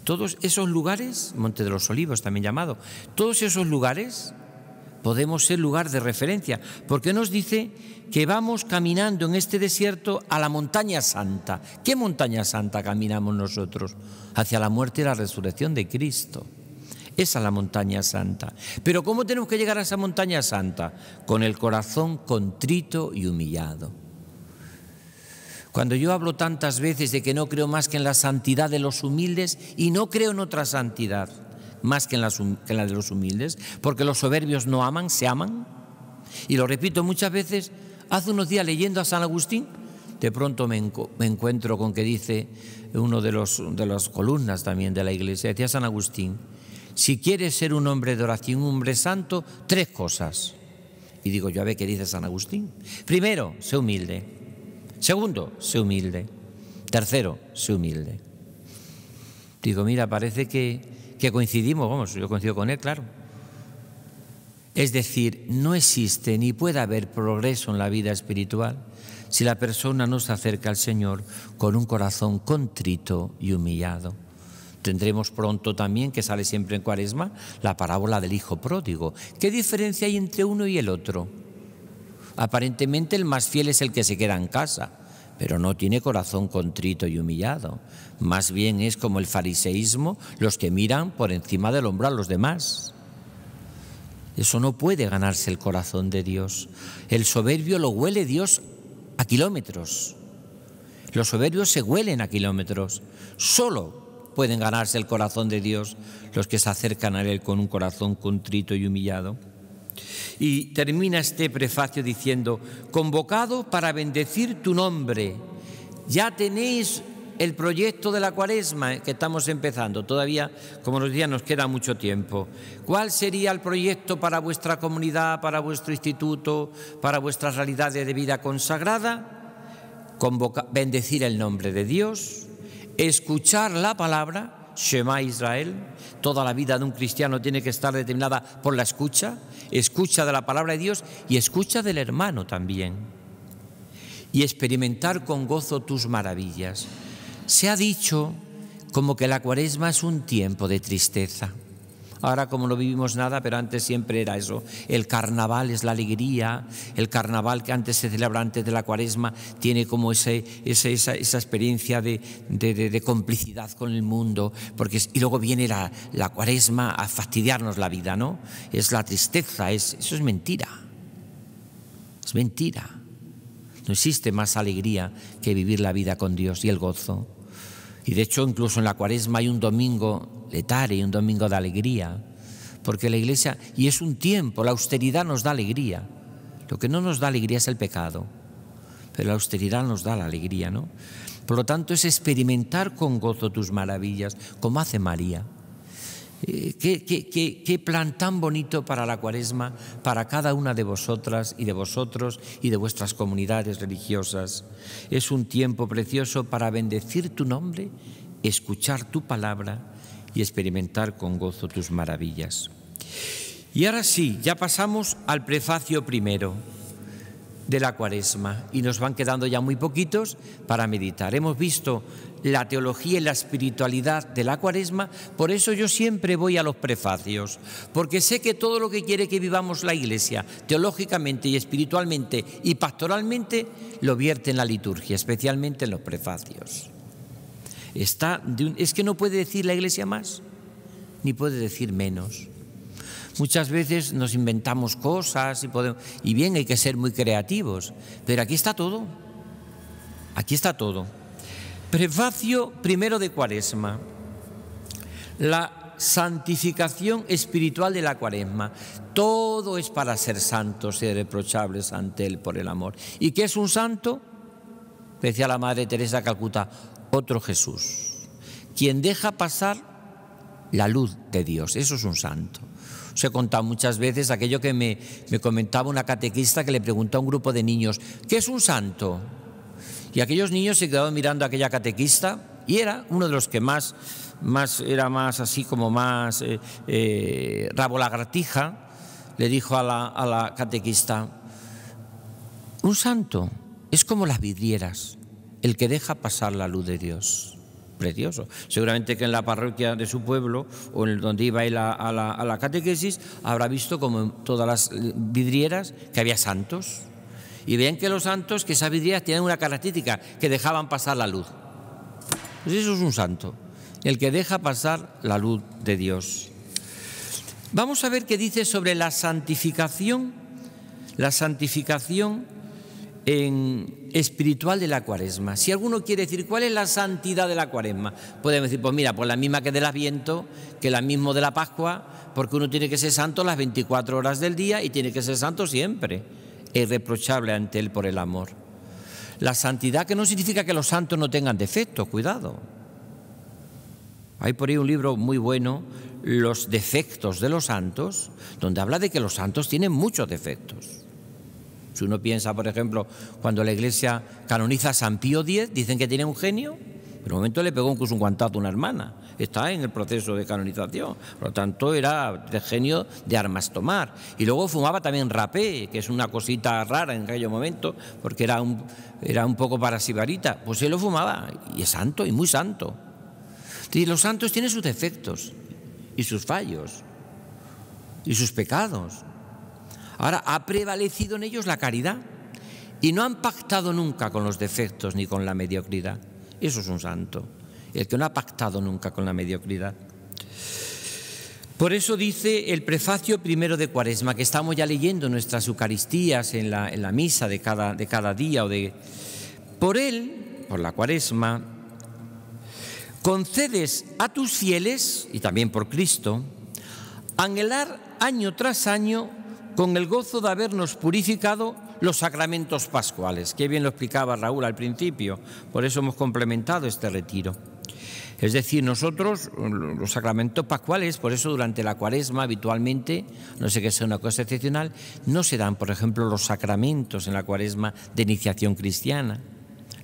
todos esos lugares, Monte de los Olivos también llamado, todos esos lugares podemos ser lugar de referencia, porque nos dice que vamos caminando en este desierto a la montaña santa. ¿Qué montaña santa caminamos nosotros? Hacia la muerte y la resurrección de Cristo. Esa es la montaña santa. Pero ¿cómo tenemos que llegar a esa montaña santa? Con el corazón contrito y humillado. Cuando yo hablo tantas veces de que no creo más que en la santidad de los humildes y no creo en otra santidad más que en la, de los humildes, porque los soberbios no aman, se aman. Y lo repito muchas veces, hace unos días leyendo a San Agustín, de pronto me, encuentro con que dice uno de, los, de las columnas también de la iglesia, decía San Agustín, si quieres ser un hombre de oración, un hombre santo, tres cosas. Y digo yo, a ver qué dice San Agustín. Primero, sé humilde. Segundo, se humilde. Tercero, se humilde. Digo, mira, parece que, que coincidimos, vamos, yo coincido con él, claro. Es decir, no existe ni puede haber progreso en la vida espiritual si la persona no se acerca al Señor con un corazón contrito y humillado. Tendremos pronto también, que sale siempre en cuaresma, la parábola del Hijo Pródigo. ¿Qué diferencia hay entre uno y el otro? Aparentemente el más fiel es el que se queda en casa, pero no tiene corazón contrito y humillado. Más bien es como el fariseísmo, los que miran por encima del hombro a los demás. Eso no puede ganarse el corazón de Dios. El soberbio lo huele Dios a kilómetros. Los soberbios se huelen a kilómetros. Solo pueden ganarse el corazón de Dios los que se acercan a Él con un corazón contrito y humillado. Y termina este prefacio diciendo, convocado para bendecir tu nombre, ya tenéis el proyecto de la cuaresma que estamos empezando. Todavía, como nos decía, nos queda mucho tiempo. ¿Cuál sería el proyecto para vuestra comunidad, para vuestro instituto, para vuestras realidades de vida consagrada? bendecir el nombre de Dios, escuchar la palabra, Shema Israel. Toda la vida de un cristiano tiene que estar determinada por la escucha, escucha de la palabra de Dios y escucha del hermano también. Y experimentar con gozo tus maravillas. Se ha dicho como que la cuaresma es un tiempo de tristeza. Ahora como no vivimos nada, pero antes siempre era eso. El carnaval es la alegría, el carnaval que antes se celebra antes de la cuaresma tiene como ese, esa, experiencia de, complicidad con el mundo, porque y luego viene la, la, cuaresma a fastidiarnos la vida, ¿no? Es la tristeza, es, eso es mentira, es mentira. No existe más alegría que vivir la vida con Dios y el gozo. Y de hecho incluso en la cuaresma hay un domingo letare, un domingo de alegría, porque la iglesia, y es un tiempo, la austeridad nos da alegría. Lo que no nos da alegría es el pecado, pero la austeridad nos da la alegría, ¿no? Por lo tanto, es experimentar con gozo tus maravillas, como hace María. Eh, qué, qué, plan tan bonito para la cuaresma, para cada una de vosotras y de vosotros y de vuestras comunidades religiosas. Es un tiempo precioso para bendecir tu nombre, escuchar tu palabra y experimentar con gozo tus maravillas. Y ahora sí, ya pasamos al prefacio primero de la cuaresma y nos van quedando ya muy poquitos para meditar. Hemos visto la teología y la espiritualidad de la cuaresma, por eso yo siempre voy a los prefacios, porque sé que todo lo que quiere que vivamos la iglesia, teológicamente y espiritualmente y pastoralmente, lo vierte en la liturgia, especialmente en los prefacios es que no puede decir la Iglesia más, ni puede decir menos. Muchas veces nos inventamos cosas y, podemos, y bien hay que ser muy creativos, pero aquí está todo. Aquí está todo. Prefacio primero de Cuaresma. La santificación espiritual de la Cuaresma. Todo es para ser santos y reprochables ante Él por el amor. ¿Y qué es un santo? Decía la Madre Teresa de Calcuta, otro Jesús. Quien deja pasar la luz de Dios, eso es un santo. se he contado muchas veces aquello que me, me comentaba una catequista que le preguntó a un grupo de niños, ¿qué es un santo? Y aquellos niños se quedaron mirando a aquella catequista y era uno de los que más, más era más así como más eh, eh rabo le dijo a la, a la catequista, un santo es como las vidrieras, el que deja pasar la luz de Dios. Precioso. Seguramente que en la parroquia de su pueblo o en donde iba a, la, a la catequesis habrá visto como en todas las vidrieras que había santos. Y vean que los santos, que esas vidrieras tienen una característica, que dejaban pasar la luz. Pues eso es un santo, el que deja pasar la luz de Dios. Vamos a ver qué dice sobre la santificación, la santificación en espiritual de la cuaresma. Si alguno quiere decir cuál es la santidad de la cuaresma, pueden decir, pues mira, pues la misma que del aviento, que la misma de la Pascua, porque uno tiene que ser santo las 24 horas del día y tiene que ser santo siempre, es irreprochable ante él por el amor. La santidad que no significa que los santos no tengan defectos, cuidado. Hay por ahí un libro muy bueno, Los defectos de los santos, donde habla de que los santos tienen muchos defectos si uno piensa, por ejemplo, cuando la Iglesia canoniza a San Pío X, dicen que tiene un genio, pero en un momento le pegó incluso un guantazo a una hermana. Está en el proceso de canonización. Por lo tanto, era de genio de armas tomar. Y luego fumaba también rapé, que es una cosita rara en aquel momento, porque era un, era un poco parasibarita, Pues él lo fumaba, y es santo, y muy santo. Y los santos tienen sus defectos, y sus fallos, y sus pecados. Ahora, ha prevalecido en ellos la caridad y no han pactado nunca con los defectos ni con la mediocridad. Eso es un santo, el que no ha pactado nunca con la mediocridad. Por eso dice el prefacio primero de Cuaresma, que estamos ya leyendo nuestras Eucaristías en la, misa de cada, de cada día. O de, por él, por la Cuaresma, concedes a tus fieles, y también por Cristo, anhelar año tras año con el gozo de habernos purificado los sacramentos pascuales. Qué bien lo explicaba Raúl al principio, por eso hemos complementado este retiro. Es decir, nosotros, los sacramentos pascuales, por eso durante la cuaresma habitualmente, no sé qué sea una cosa excepcional, no se dan, por ejemplo, los sacramentos en la cuaresma de iniciación cristiana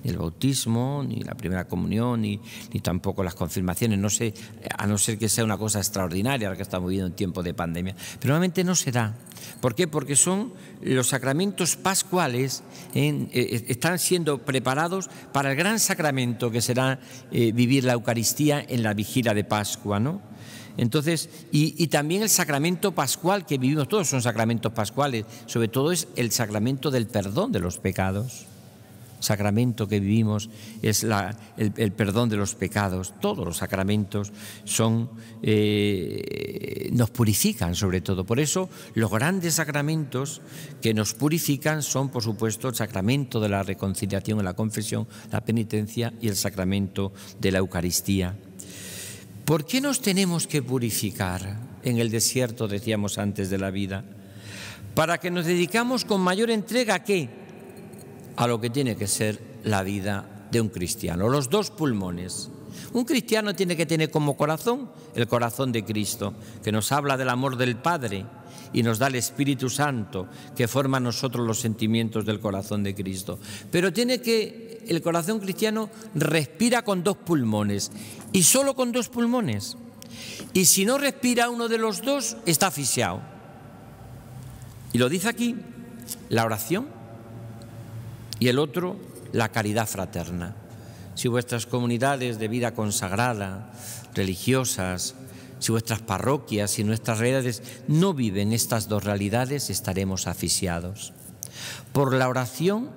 ni el bautismo, ni la primera comunión, ni, ni tampoco las confirmaciones, no sé, a no ser que sea una cosa extraordinaria, ahora que estamos viviendo en tiempo de pandemia. Pero normalmente no será. ¿Por qué? Porque son los sacramentos pascuales, eh, eh, están siendo preparados para el gran sacramento que será eh, vivir la Eucaristía en la vigila de Pascua, ¿no? Entonces, y, y, también el sacramento pascual que vivimos, todos son sacramentos pascuales, sobre todo es el sacramento del perdón de los pecados sacramento que vivimos es el, perdón de los pecados. Todos los sacramentos son, eh, nos purifican sobre todo. Por eso los grandes sacramentos que nos purifican son, por supuesto, el sacramento de la reconciliación la confesión, la penitencia y el sacramento de la Eucaristía. ¿Por qué nos tenemos que purificar en el desierto, decíamos antes de la vida? Para que nos dedicamos con mayor entrega a qué? a lo que tiene que ser la vida de un cristiano. Los dos pulmones. Un cristiano tiene que tener como corazón el corazón de Cristo, que nos habla del amor del Padre y nos da el Espíritu Santo, que forma a nosotros los sentimientos del corazón de Cristo. Pero tiene que, el corazón cristiano respira con dos pulmones y solo con dos pulmones. Y si no respira uno de los dos, está asfixiado. Y lo dice aquí, la oración y el otro, la caridad fraterna. Si vuestras comunidades de vida consagrada, religiosas, si vuestras parroquias y nuestras realidades no viven estas dos realidades, estaremos asfixiados. Por la oración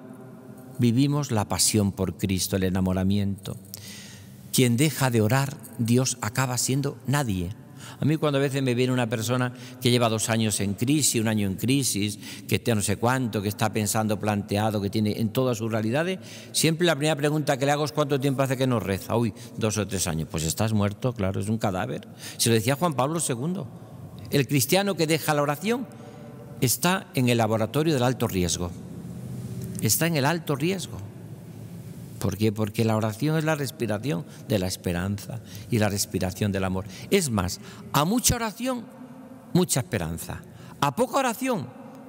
vivimos la pasión por Cristo, el enamoramiento. Quien deja de orar, Dios acaba siendo nadie. A mí cuando a veces me viene una persona que lleva dos años en crisis, un año en crisis, que está no sé cuánto, que está pensando planteado, que tiene en todas sus realidades, siempre la primera pregunta que le hago es cuánto tiempo hace que no reza. Uy, dos o tres años. Pues estás muerto, claro, es un cadáver. Se lo decía Juan Pablo II. El cristiano que deja la oración está en el laboratorio del alto riesgo. Está en el alto riesgo. ¿Por qué? Porque la oración es la respiración de la esperanza y la respiración del amor. Es más, a mucha oración, mucha esperanza. A poca oración,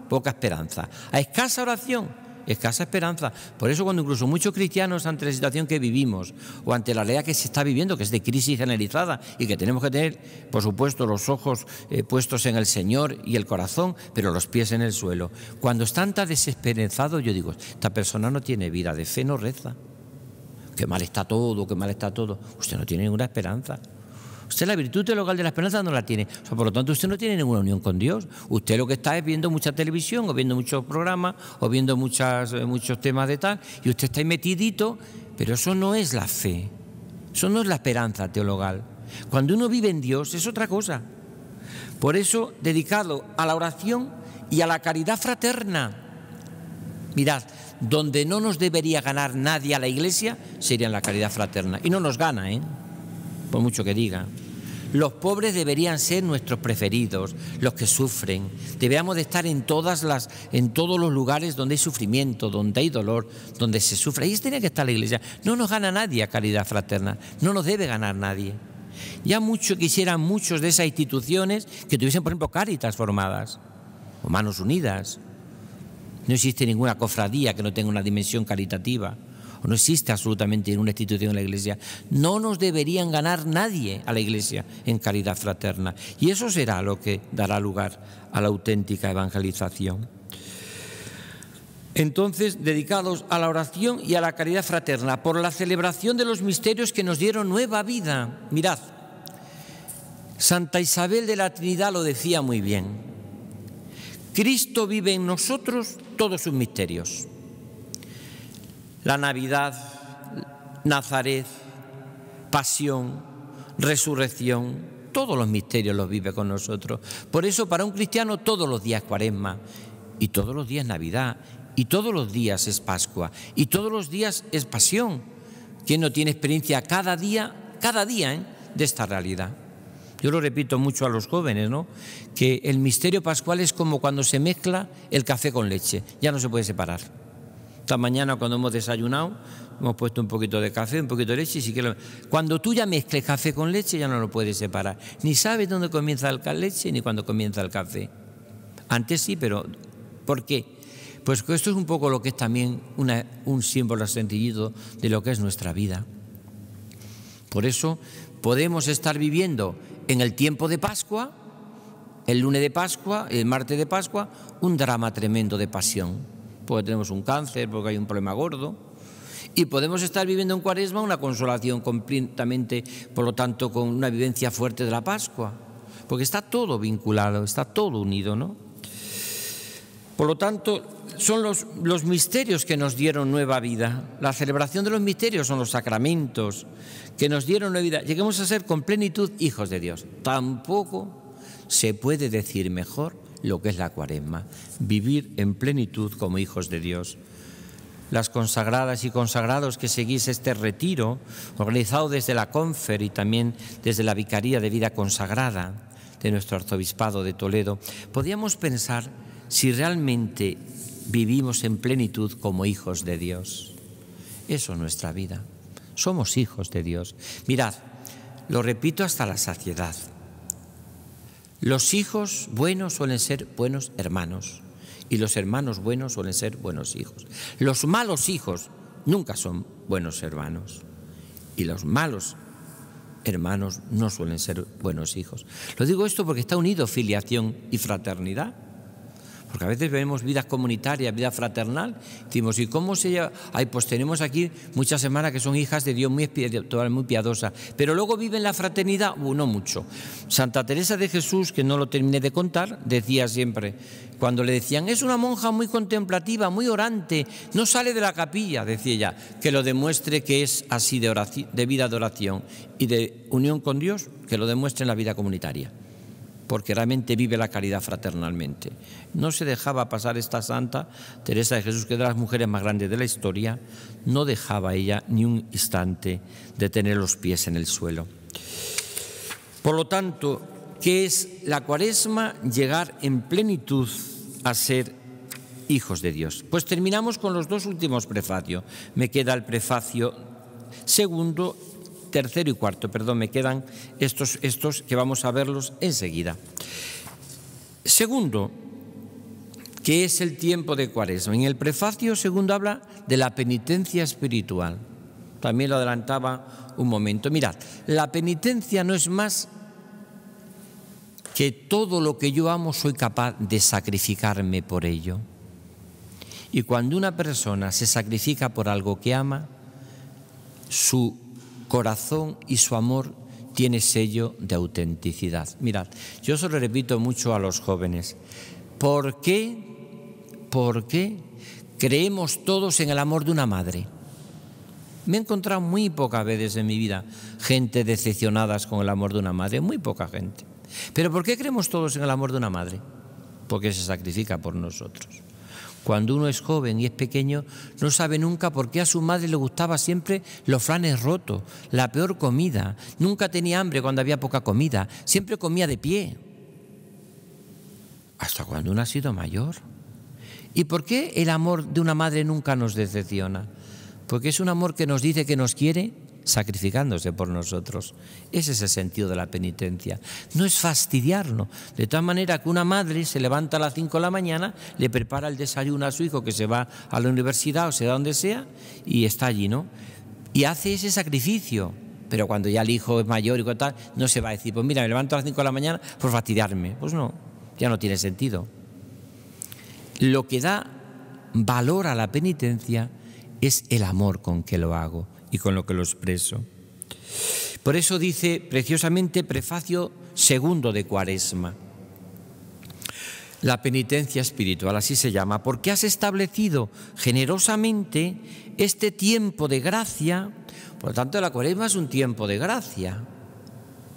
poca esperanza. A escasa oración, escasa esperanza. Por eso cuando incluso muchos cristianos ante la situación que vivimos o ante la realidad que se está viviendo, que es de crisis generalizada y que tenemos que tener, por supuesto, los ojos eh, puestos en el Señor y el corazón, pero los pies en el suelo. Cuando están tan desesperanzados, yo digo, esta persona no tiene vida de fe, no reza. ...que mal está todo, que mal está todo. Usted no tiene ninguna esperanza. Usted la virtud teologal de la esperanza no la tiene. por lo tanto, usted no tiene ninguna unión con Dios. Usted lo que está es viendo mucha televisión, o viendo muchos programas, o viendo muchas, eh, muchos temas de tal, y usted está ahí metidito, pero eso no es la fe. Eso no es la esperanza teologal. Cuando uno vive en Dios es otra cosa. Por eso, dedicado a la oración y a la caridad fraterna. Mirad, donde no nos debería ganar nadie a la Iglesia sería en la caridad fraterna. Y no nos gana, ¿eh? por mucho que diga. Los pobres deberían ser nuestros preferidos, los que sufren. debemos de estar en todas las, en todos los lugares donde hay sufrimiento, donde hay dolor, donde se sufre. Ahí tiene que estar la iglesia. No nos gana nadie a caridad fraterna, no nos debe ganar nadie. Ya mucho quisieran muchos de esas instituciones que tuviesen, por ejemplo, caritas formadas, o manos unidas, no existe ninguna cofradía que no tenga una dimensión caritativa. No existe absolutamente ninguna institución en la Iglesia. No nos deberían ganar nadie a la Iglesia en caridad fraterna. Y eso será lo que dará lugar a la auténtica evangelización. Entonces, dedicados a la oración y a la caridad fraterna, por la celebración de los misterios que nos dieron nueva vida. Mirad, Santa Isabel de la Trinidad lo decía muy bien. Cristo vive en nosotros todos sus misterios. La Navidad, Nazaret, pasión, resurrección, todos los misterios los vive con nosotros. Por eso para un cristiano todos los días es cuaresma y todos los días Navidad y todos los días es Pascua y todos los días es pasión. ¿Quién no tiene experiencia cada día, cada día eh, de esta realidad? Yo lo repito mucho a los jóvenes, ¿no? Que el misterio pascual es como cuando se mezcla el café con leche, ya no se puede separar. Esta mañana cuando hemos desayunado hemos puesto un poquito de café, un poquito de leche y si Cuando tú ya mezcles café con leche ya no lo puedes separar. Ni sabes dónde comienza la leche ni cuándo comienza el café. Antes sí, pero ¿por qué? Pues esto es un poco lo que es también un símbolo sencillito de lo que es nuestra vida. Por eso podemos estar viviendo en el tiempo de Pascua, el lunes de Pascua, el martes de Pascua, un drama tremendo de pasión, porque tenemos un cáncer, porque hay un problema gordo. Y podemos estar viviendo en Cuaresma una consolación completamente, por lo tanto, con una vivencia fuerte de la Pascua, porque está todo vinculado, está todo unido, ¿no? Por lo tanto, son los, los misterios que nos dieron nueva vida. La celebración de los misterios son los sacramentos que nos dieron nueva vida. Lleguemos a ser con plenitud hijos de Dios. Tampoco se puede decir mejor lo que es la cuaresma, vivir en plenitud como hijos de Dios. Las consagradas y consagrados que seguís este retiro, organizado desde la Confer y también desde la Vicaría de Vida Consagrada de nuestro Arzobispado de Toledo, podríamos pensar si realmente vivimos en plenitud como hijos de Dios. Eso es nuestra vida. Somos hijos de Dios. Mirad, lo repito hasta la saciedad. Los hijos buenos suelen ser buenos hermanos y los hermanos buenos suelen ser buenos hijos. Los malos hijos nunca son buenos hermanos y los malos hermanos no suelen ser buenos hijos. Lo digo esto porque está unido filiación y fraternidad porque a veces vemos vida comunitarias, vida fraternal, decimos, ¿y cómo se lleva? Ay, pues tenemos aquí muchas hermanas que son hijas de Dios muy espirituales, muy piadosas, pero luego viven la fraternidad, uno uh, no mucho. Santa Teresa de Jesús, que no lo terminé de contar, decía siempre, cuando le decían, es una monja muy contemplativa, muy orante, no sale de la capilla, decía ella, que lo demuestre que es así de, de vida de oración y de unión con Dios, que lo demuestre en la vida comunitaria porque realmente vive la caridad fraternalmente. No se dejaba pasar esta santa, Teresa de Jesús, que es de las mujeres más grandes de la historia, no dejaba ella ni un instante de tener los pies en el suelo. Por lo tanto, ¿qué es la cuaresma? Llegar en plenitud a ser hijos de Dios. Pues terminamos con los dos últimos prefacios. Me queda el prefacio segundo tercero y cuarto, perdón, me quedan estos, estos que vamos a verlos enseguida. Segundo, que es el tiempo de Cuaresma. En el prefacio segundo habla de la penitencia espiritual. También lo adelantaba un momento. Mirad, la penitencia no es más que todo lo que yo amo soy capaz de sacrificarme por ello. Y cuando una persona se sacrifica por algo que ama, su corazón y su amor tiene sello de autenticidad. Mirad, yo se lo repito mucho a los jóvenes. ¿Por qué, por qué creemos todos en el amor de una madre? Me he encontrado muy pocas veces en mi vida gente decepcionadas con el amor de una madre, muy poca gente. Pero ¿por qué creemos todos en el amor de una madre? Porque se sacrifica por nosotros. Cuando uno es joven y es pequeño, no sabe nunca por qué a su madre le gustaba siempre los flanes rotos, la peor comida. Nunca tenía hambre cuando había poca comida, siempre comía de pie. Hasta cuando uno ha sido mayor. ¿Y por qué el amor de una madre nunca nos decepciona? Porque es un amor que nos dice que nos quiere sacrificándose por nosotros. Ese es el sentido de la penitencia. No es fastidiarnos. De tal manera que una madre se levanta a las 5 de la mañana, le prepara el desayuno a su hijo que se va a la universidad o sea donde sea y está allí, ¿no? Y hace ese sacrificio. Pero cuando ya el hijo es mayor y tal, no se va a decir, pues mira, me levanto a las 5 de la mañana por fastidiarme. Pues no, ya no tiene sentido. Lo que da valor a la penitencia es el amor con que lo hago y con lo que lo expreso. Por eso dice preciosamente prefacio segundo de Cuaresma. La penitencia espiritual, así se llama, porque has establecido generosamente este tiempo de gracia. Por lo tanto, la cuaresma es un tiempo de gracia.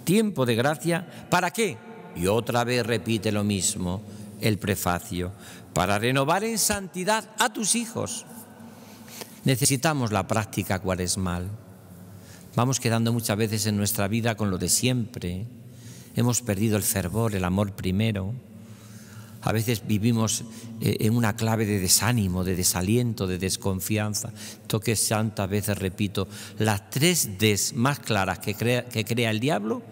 Tiempo de gracia, ¿para qué? Y otra vez repite lo mismo el prefacio, para renovar en santidad a tus hijos Necesitamos la práctica cuaresmal. Vamos quedando muchas veces en nuestra vida con lo de siempre. Hemos perdido el fervor, el amor primero. A veces vivimos eh, en una clave de desánimo, de desaliento, de desconfianza. Toque a veces repito, las tres D más claras que crea, que crea el diablo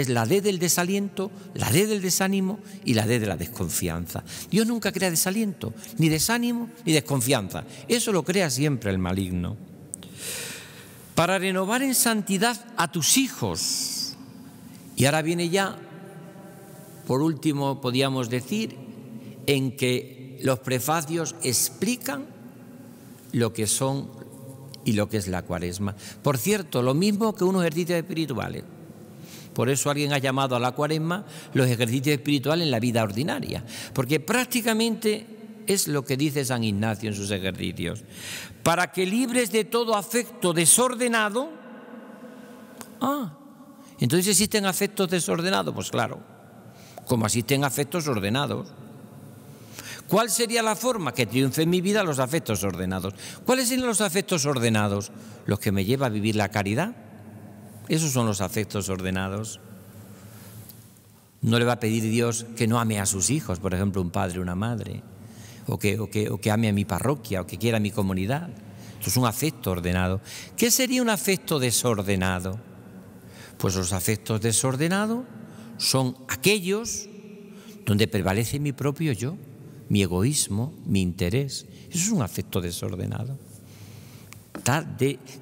es la D del desaliento, la D del desánimo y la D de la desconfianza. Dios nunca crea desaliento, ni desánimo, ni desconfianza. Eso lo crea siempre el maligno. Para renovar en santidad a tus hijos. Y ahora viene ya, por último, podríamos decir, en que los prefacios explican lo que son y lo que es la cuaresma. Por cierto, lo mismo que unos ejercicios espirituales. Por eso alguien ha llamado a la cuaresma los ejercicios espirituales en la vida ordinaria, porque prácticamente es lo que dice San Ignacio en sus ejercicios. Para que libres de todo afecto desordenado, ah, entonces existen afectos desordenados, pues claro, como existen afectos ordenados. ¿Cuál sería la forma que triunfe en mi vida los afectos ordenados? ¿Cuáles son los afectos ordenados? Los que me lleva a vivir la caridad esos son los afectos ordenados. No le va a pedir Dios que no ame a sus hijos, por ejemplo, un padre, o una madre, o que, ame a mi parroquia, o que quiera a mi comunidad. eso es un afecto ordenado. ¿Qué sería un afecto desordenado? Pues los afectos desordenados son aquellos donde prevalece mi propio yo, mi egoísmo, mi interés. Eso es un afecto desordenado.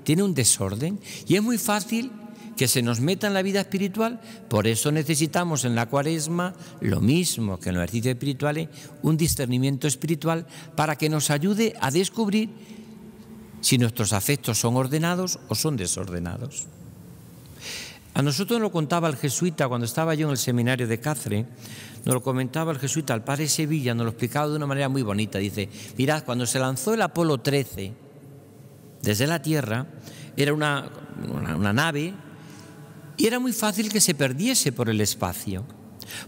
tiene un desorden y es muy fácil que se nos meta en la vida espiritual. Por eso necesitamos en la cuaresma, lo mismo que en los ejercicios espirituales, un discernimiento espiritual para que nos ayude a descubrir si nuestros afectos son ordenados o son desordenados. A nosotros nos lo contaba el jesuita cuando estaba yo en el seminario de Cáceres, nos lo comentaba el jesuita, al padre Sevilla, nos lo explicaba de una manera muy bonita. Dice, mirad, cuando se lanzó el Apolo 13 desde la Tierra, era una, una nave y era muy fácil que se perdiese por el espacio.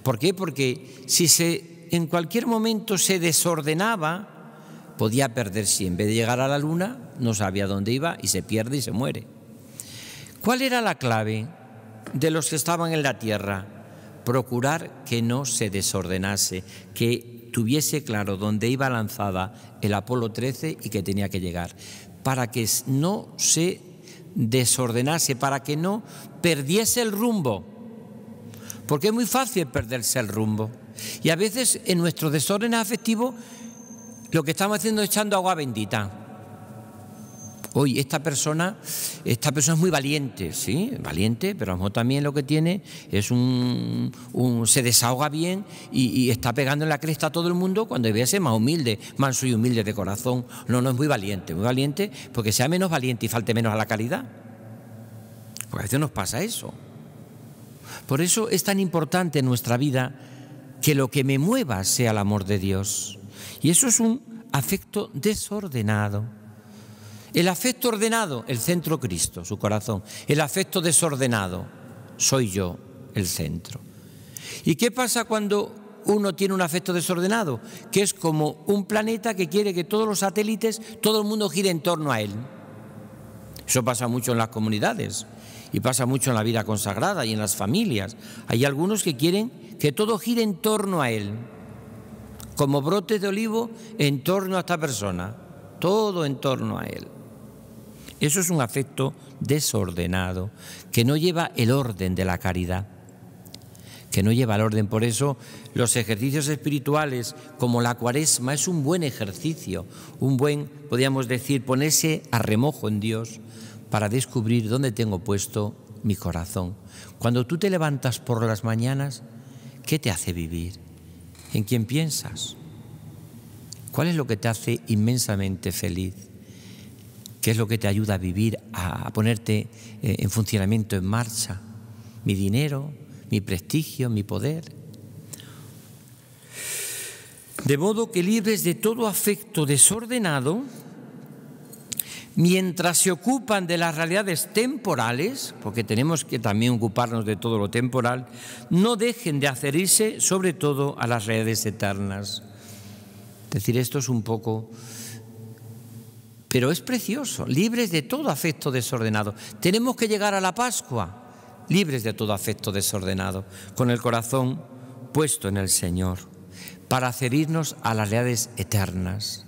¿Por qué? Porque si se, en cualquier momento se desordenaba, podía perderse. En vez de llegar a la luna, no sabía dónde iba y se pierde y se muere. ¿Cuál era la clave de los que estaban en la tierra? Procurar que no se desordenase, que tuviese claro dónde iba lanzada el Apolo 13 y que tenía que llegar, para que no se desordenarse, para que no perdiese el rumbo. Porque es muy fácil perderse el rumbo. Y a veces en nuestro desorden afectivo lo que estamos haciendo es echando agua bendita hoy esta persona, esta persona es muy valiente, sí, valiente, pero a lo mejor también lo que tiene es un, se desahoga bien y, está pegando en la cresta a todo el mundo cuando debe ser más humilde, manso y humilde de corazón. No, no es muy valiente, muy valiente porque sea menos valiente y falte menos a la calidad. Porque a veces nos pasa eso. Por eso es tan importante en nuestra vida que lo que me mueva sea el amor de Dios. Y eso es un afecto desordenado. El afecto ordenado, el centro Cristo, su corazón. El afecto desordenado, soy yo, el centro. ¿Y qué pasa cuando uno tiene un afecto desordenado? Que es como un planeta que quiere que todos los satélites, todo el mundo gire en torno a él. Eso pasa mucho en las comunidades y pasa mucho en la vida consagrada y en las familias. Hay algunos que quieren que todo gire en torno a él, como brotes de olivo en torno a esta persona, todo en torno a él. Eso es un afecto desordenado, que no lleva el orden de la caridad, que no lleva el orden. Por eso los ejercicios espirituales, como la cuaresma, es un buen ejercicio, un buen, podríamos decir, ponerse a remojo en Dios para descubrir dónde tengo puesto mi corazón. Cuando tú te levantas por las mañanas, ¿qué te hace vivir? ¿En quién piensas? ¿Cuál es lo que te hace inmensamente feliz? ¿Qué es lo que te ayuda a vivir, a, ponerte eh, en funcionamiento, en marcha? Mi dinero, mi prestigio, mi poder. De modo que libres de todo afecto desordenado, mientras se ocupan de las realidades temporales, porque tenemos que también ocuparnos de todo lo temporal, no dejen de aferirse sobre todo a las realidades eternas. Es decir, esto es un poco pero es precioso, libres de todo afecto desordenado. Tenemos que llegar a la Pascua, libres de todo afecto desordenado, con el corazón puesto en el Señor, para irnos a las leades eternas.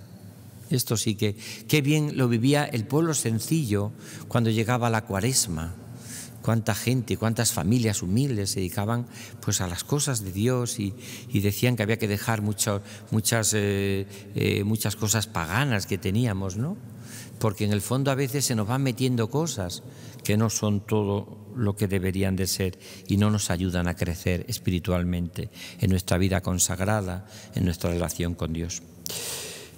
Esto sí que, qué bien lo vivía el pueblo sencillo cuando llegaba la cuaresma. Cuánta gente, cuántas familias humildes se dedicaban pues, a las cosas de Dios y, decían que había que dejar muchos muchas, eh, eh, muchas cosas paganas que teníamos, ¿no? porque en el fondo a veces se nos van metiendo cosas que no son todo lo que deberían de ser y no nos ayudan a crecer espiritualmente en nuestra vida consagrada, en nuestra relación con Dios.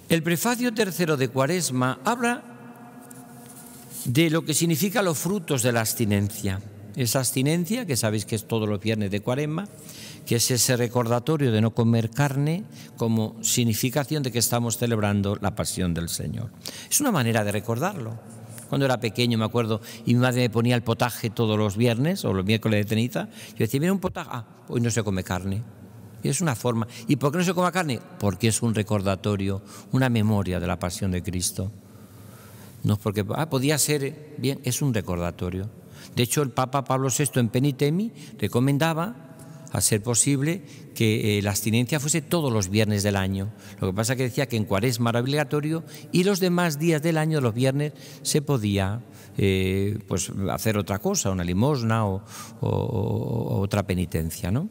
El prefacio tercero de Cuaresma habla de lo que significa los frutos de la abstinencia. Esa abstinencia, que sabéis que es todos los viernes de Cuaresma, que es ese recordatorio de no comer carne como significación de que estamos celebrando la pasión del Señor. Es una manera de recordarlo. Cuando era pequeño, me acuerdo, y mi madre me ponía el potaje todos los viernes o los miércoles de tenita, yo decía, mira un potaje, ah, hoy no se come carne. Y es una forma. ¿Y por qué no se come carne? Porque es un recordatorio, una memoria de la pasión de Cristo. No es porque, ah, podía ser, eh, bien, es un recordatorio. De hecho, el Papa Pablo VI en Penitemi recomendaba ser posible que eh, la abstinencia fuese todos los viernes del año. Lo que pasa es que decía que en cuaresma era obligatorio y los demás días del año, los viernes, se podía eh, pues hacer otra cosa, una limosna o, otra penitencia, ¿no?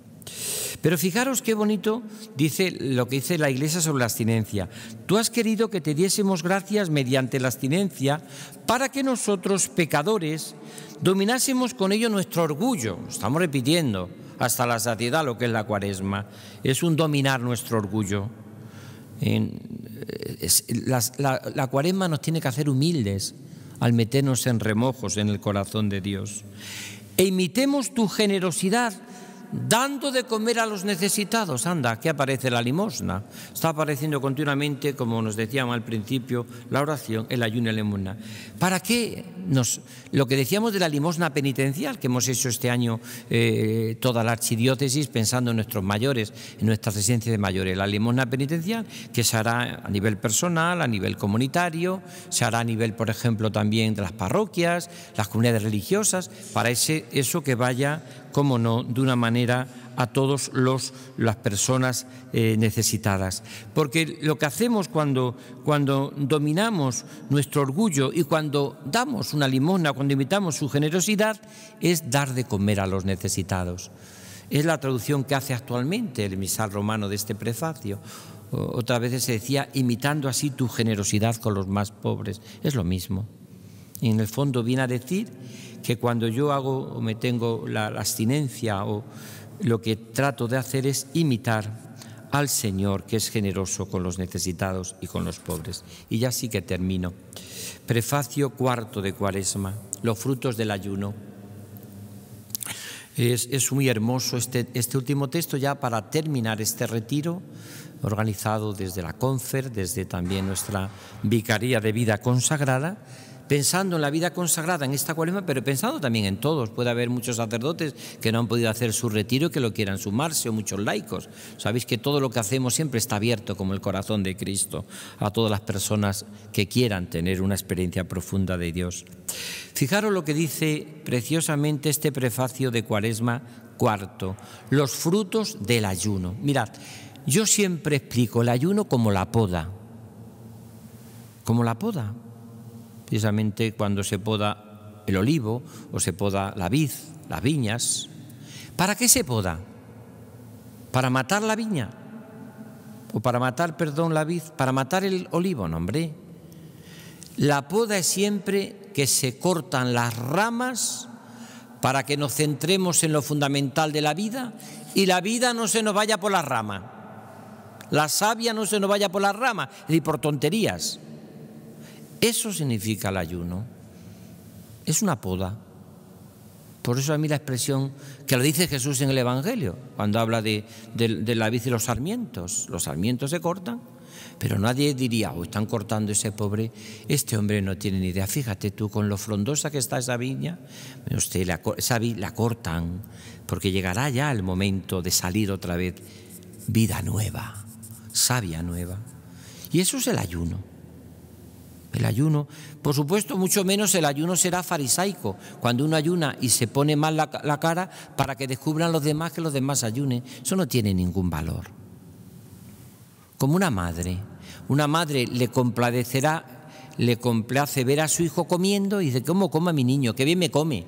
Pero fijaros qué bonito dice lo que dice la Iglesia sobre la abstinencia. Tú has querido que te diésemos gracias mediante la abstinencia para que nosotros, pecadores, dominásemos con ello nuestro orgullo. Estamos repitiendo hasta la saciedad lo que es la cuaresma. Es un dominar nuestro orgullo. La, la cuaresma nos tiene que hacer humildes al meternos en remojos en el corazón de Dios. E imitemos tu generosidad dando de comer a los necesitados. Anda, aquí aparece la limosna. Está apareciendo continuamente, como nos decíamos al principio, la oración, el ayuno y la limosna. ¿Para qué nos, lo que decíamos de la limosna penitencial que hemos hecho este año eh, toda la archidiócesis pensando en nuestros mayores, en nuestra residencia de mayores? La limosna penitencial que se hará a nivel personal, a nivel comunitario, se hará a nivel, por ejemplo, también de las parroquias, las comunidades religiosas, para ese, eso que vaya cómo no, de una manera a todos los las personas eh, necesitadas, porque lo que hacemos cuando cuando dominamos nuestro orgullo y cuando damos una limosna, cuando imitamos su generosidad, es dar de comer a los necesitados. Es la traducción que hace actualmente el misal romano de este prefacio. otra vez se decía imitando así tu generosidad con los más pobres. Es lo mismo. Y en el fondo viene a decir que cuando yo hago o me tengo la, abstinencia o lo que trato de hacer es imitar al Señor que es generoso con los necesitados y con los pobres. Y ya sí que termino. Prefacio cuarto de Cuaresma, los frutos del ayuno. Es, muy hermoso este, este último texto ya para terminar este retiro organizado desde la CONFER, desde también nuestra Vicaría de Vida Consagrada pensando en la vida consagrada en esta cuaresma, pero pensando también en todos. Puede haber muchos sacerdotes que no han podido hacer su retiro y que lo quieran sumarse, o muchos laicos. Sabéis que todo lo que hacemos siempre está abierto como el corazón de Cristo a todas las personas que quieran tener una experiencia profunda de Dios. Fijaros lo que dice preciosamente este prefacio de cuaresma cuarto, los frutos del ayuno. Mirad, yo siempre explico el ayuno como la poda, como la poda precisamente cuando se poda el olivo o se poda la vid, las viñas. ¿Para qué se poda? ¿Para matar la viña? ¿O para matar, perdón, la vid? ¿Para matar el olivo? No, hombre. La poda es siempre que se cortan las ramas para que nos centremos en lo fundamental de la vida y la vida no se nos vaya por la rama. La savia no se nos vaya por la rama, ni por tonterías. Eso significa el ayuno. Es una poda. Por eso a mí la expresión que lo dice Jesús en el Evangelio, cuando habla de, la vid y los sarmientos. Los sarmientos se cortan, pero nadie diría, oh, están cortando ese pobre, este hombre no tiene ni idea. Fíjate tú, con lo frondosa que está esa viña, usted la, esa la cortan, porque llegará ya el momento de salir otra vez vida nueva, savia nueva. Y eso es el ayuno el ayuno. Por supuesto, mucho menos el ayuno será farisaico, cuando uno ayuna y se pone mal la, cara para que descubran los demás que los demás ayunen. Eso no tiene ningún valor. Como una madre, una madre le complacerá, le complace ver a su hijo comiendo y dice, ¿cómo coma mi niño? Qué bien me come.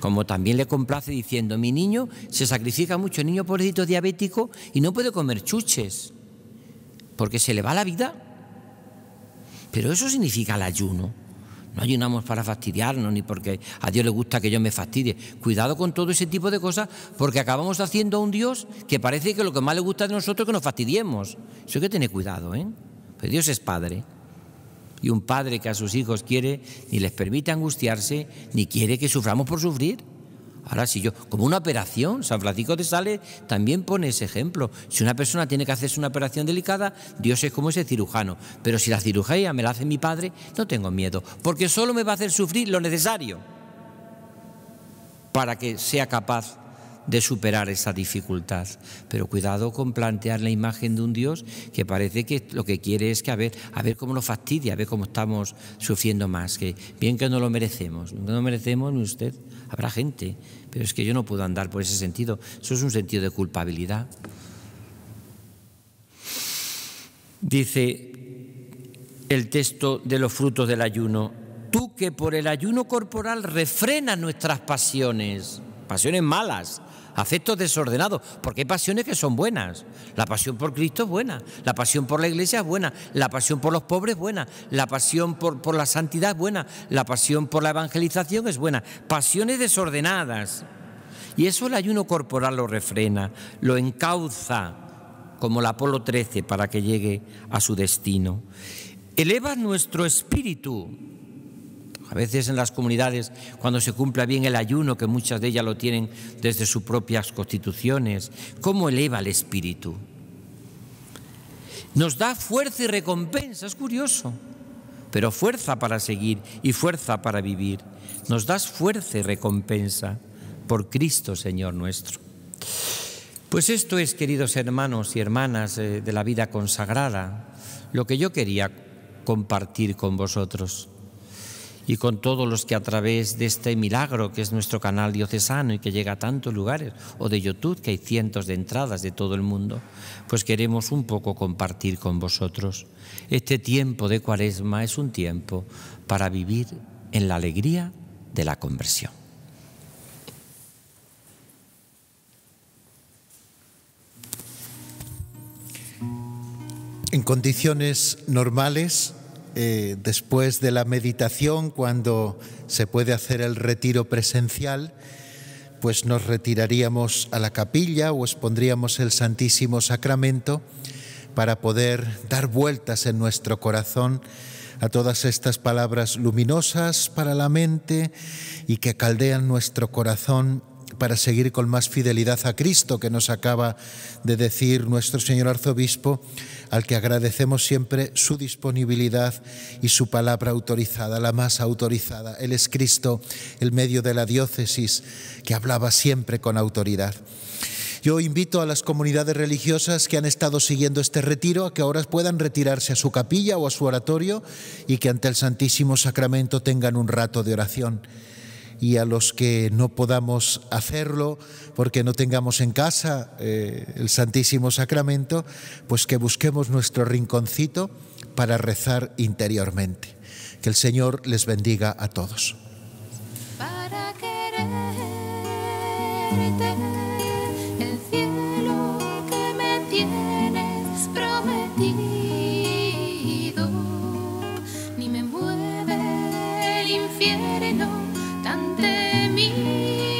Como también le complace diciendo, mi niño se sacrifica mucho, el niño por diabético y no puede comer chuches, porque se le va la vida pero eso significa el ayuno. No ayunamos para fastidiarnos ni porque a Dios le gusta que yo me fastidie. Cuidado con todo ese tipo de cosas porque acabamos haciendo a un Dios que parece que lo que más le gusta de nosotros es que nos fastidiemos. Eso hay que tener cuidado, ¿eh? Pues Dios es Padre. Y un padre que a sus hijos quiere ni les permite angustiarse ni quiere que suframos por sufrir. Ahora, si yo, como una operación, San Francisco de Sales también pone ese ejemplo. Si una persona tiene que hacerse una operación delicada, Dios es como ese cirujano. Pero si la cirugía me la hace mi padre, no tengo miedo, porque solo me va a hacer sufrir lo necesario para que sea capaz de superar esa dificultad. Pero cuidado con plantear la imagen de un Dios que parece que lo que quiere es que a ver, a ver cómo nos fastidia, a ver cómo estamos sufriendo más, que bien que no lo merecemos, no lo merecemos ni usted habrá gente, pero es que yo no puedo andar por ese sentido. Eso es un sentido de culpabilidad. Dice el texto de los frutos del ayuno, tú que por el ayuno corporal refrenas nuestras pasiones, pasiones malas, afectos desordenados, porque hay pasiones que son buenas. La pasión por Cristo es buena, la pasión por la iglesia es buena, la pasión por los pobres es buena, la pasión por, por la santidad es buena, la pasión por la evangelización es buena. Pasiones desordenadas. Y eso el ayuno corporal lo refrena, lo encauza, como el Apolo 13, para que llegue a su destino. Eleva nuestro espíritu a veces en las comunidades, cuando se cumpla bien el ayuno, que muchas de ellas lo tienen desde sus propias constituciones, ¿cómo eleva el espíritu? Nos da fuerza y recompensa, es curioso, pero fuerza para seguir y fuerza para vivir. Nos das fuerza y recompensa por Cristo, Señor nuestro. Pues esto es, queridos hermanos y hermanas eh, de la vida consagrada, lo que yo quería compartir con vosotros y con todos los que a través de este milagro, que es nuestro canal diocesano y que llega a tantos lugares, o de YouTube, que hay cientos de entradas de todo el mundo, pues queremos un poco compartir con vosotros. Este tiempo de cuaresma es un tiempo para vivir en la alegría de la conversión. En condiciones normales, eh, después de la meditación, cuando se puede hacer el retiro presencial, pues nos retiraríamos a la capilla o expondríamos el Santísimo Sacramento para poder dar vueltas en nuestro corazón a todas estas palabras luminosas para la mente y que caldean nuestro corazón para seguir con más fidelidad a Cristo, que nos acaba de decir nuestro señor arzobispo, al que agradecemos siempre su disponibilidad y su palabra autorizada, la más autorizada. Él es Cristo, el medio de la diócesis, que hablaba siempre con autoridad. Yo invito a las comunidades religiosas que han estado siguiendo este retiro a que ahora puedan retirarse a su capilla o a su oratorio y que ante el Santísimo Sacramento tengan un rato de oración y a los que no podamos hacerlo porque no tengamos en casa eh, el Santísimo Sacramento, pues que busquemos nuestro rinconcito para rezar interiormente. Que el Señor les bendiga a todos. Para el cielo que me tienes prometido, ni me mueve el infierno ante mí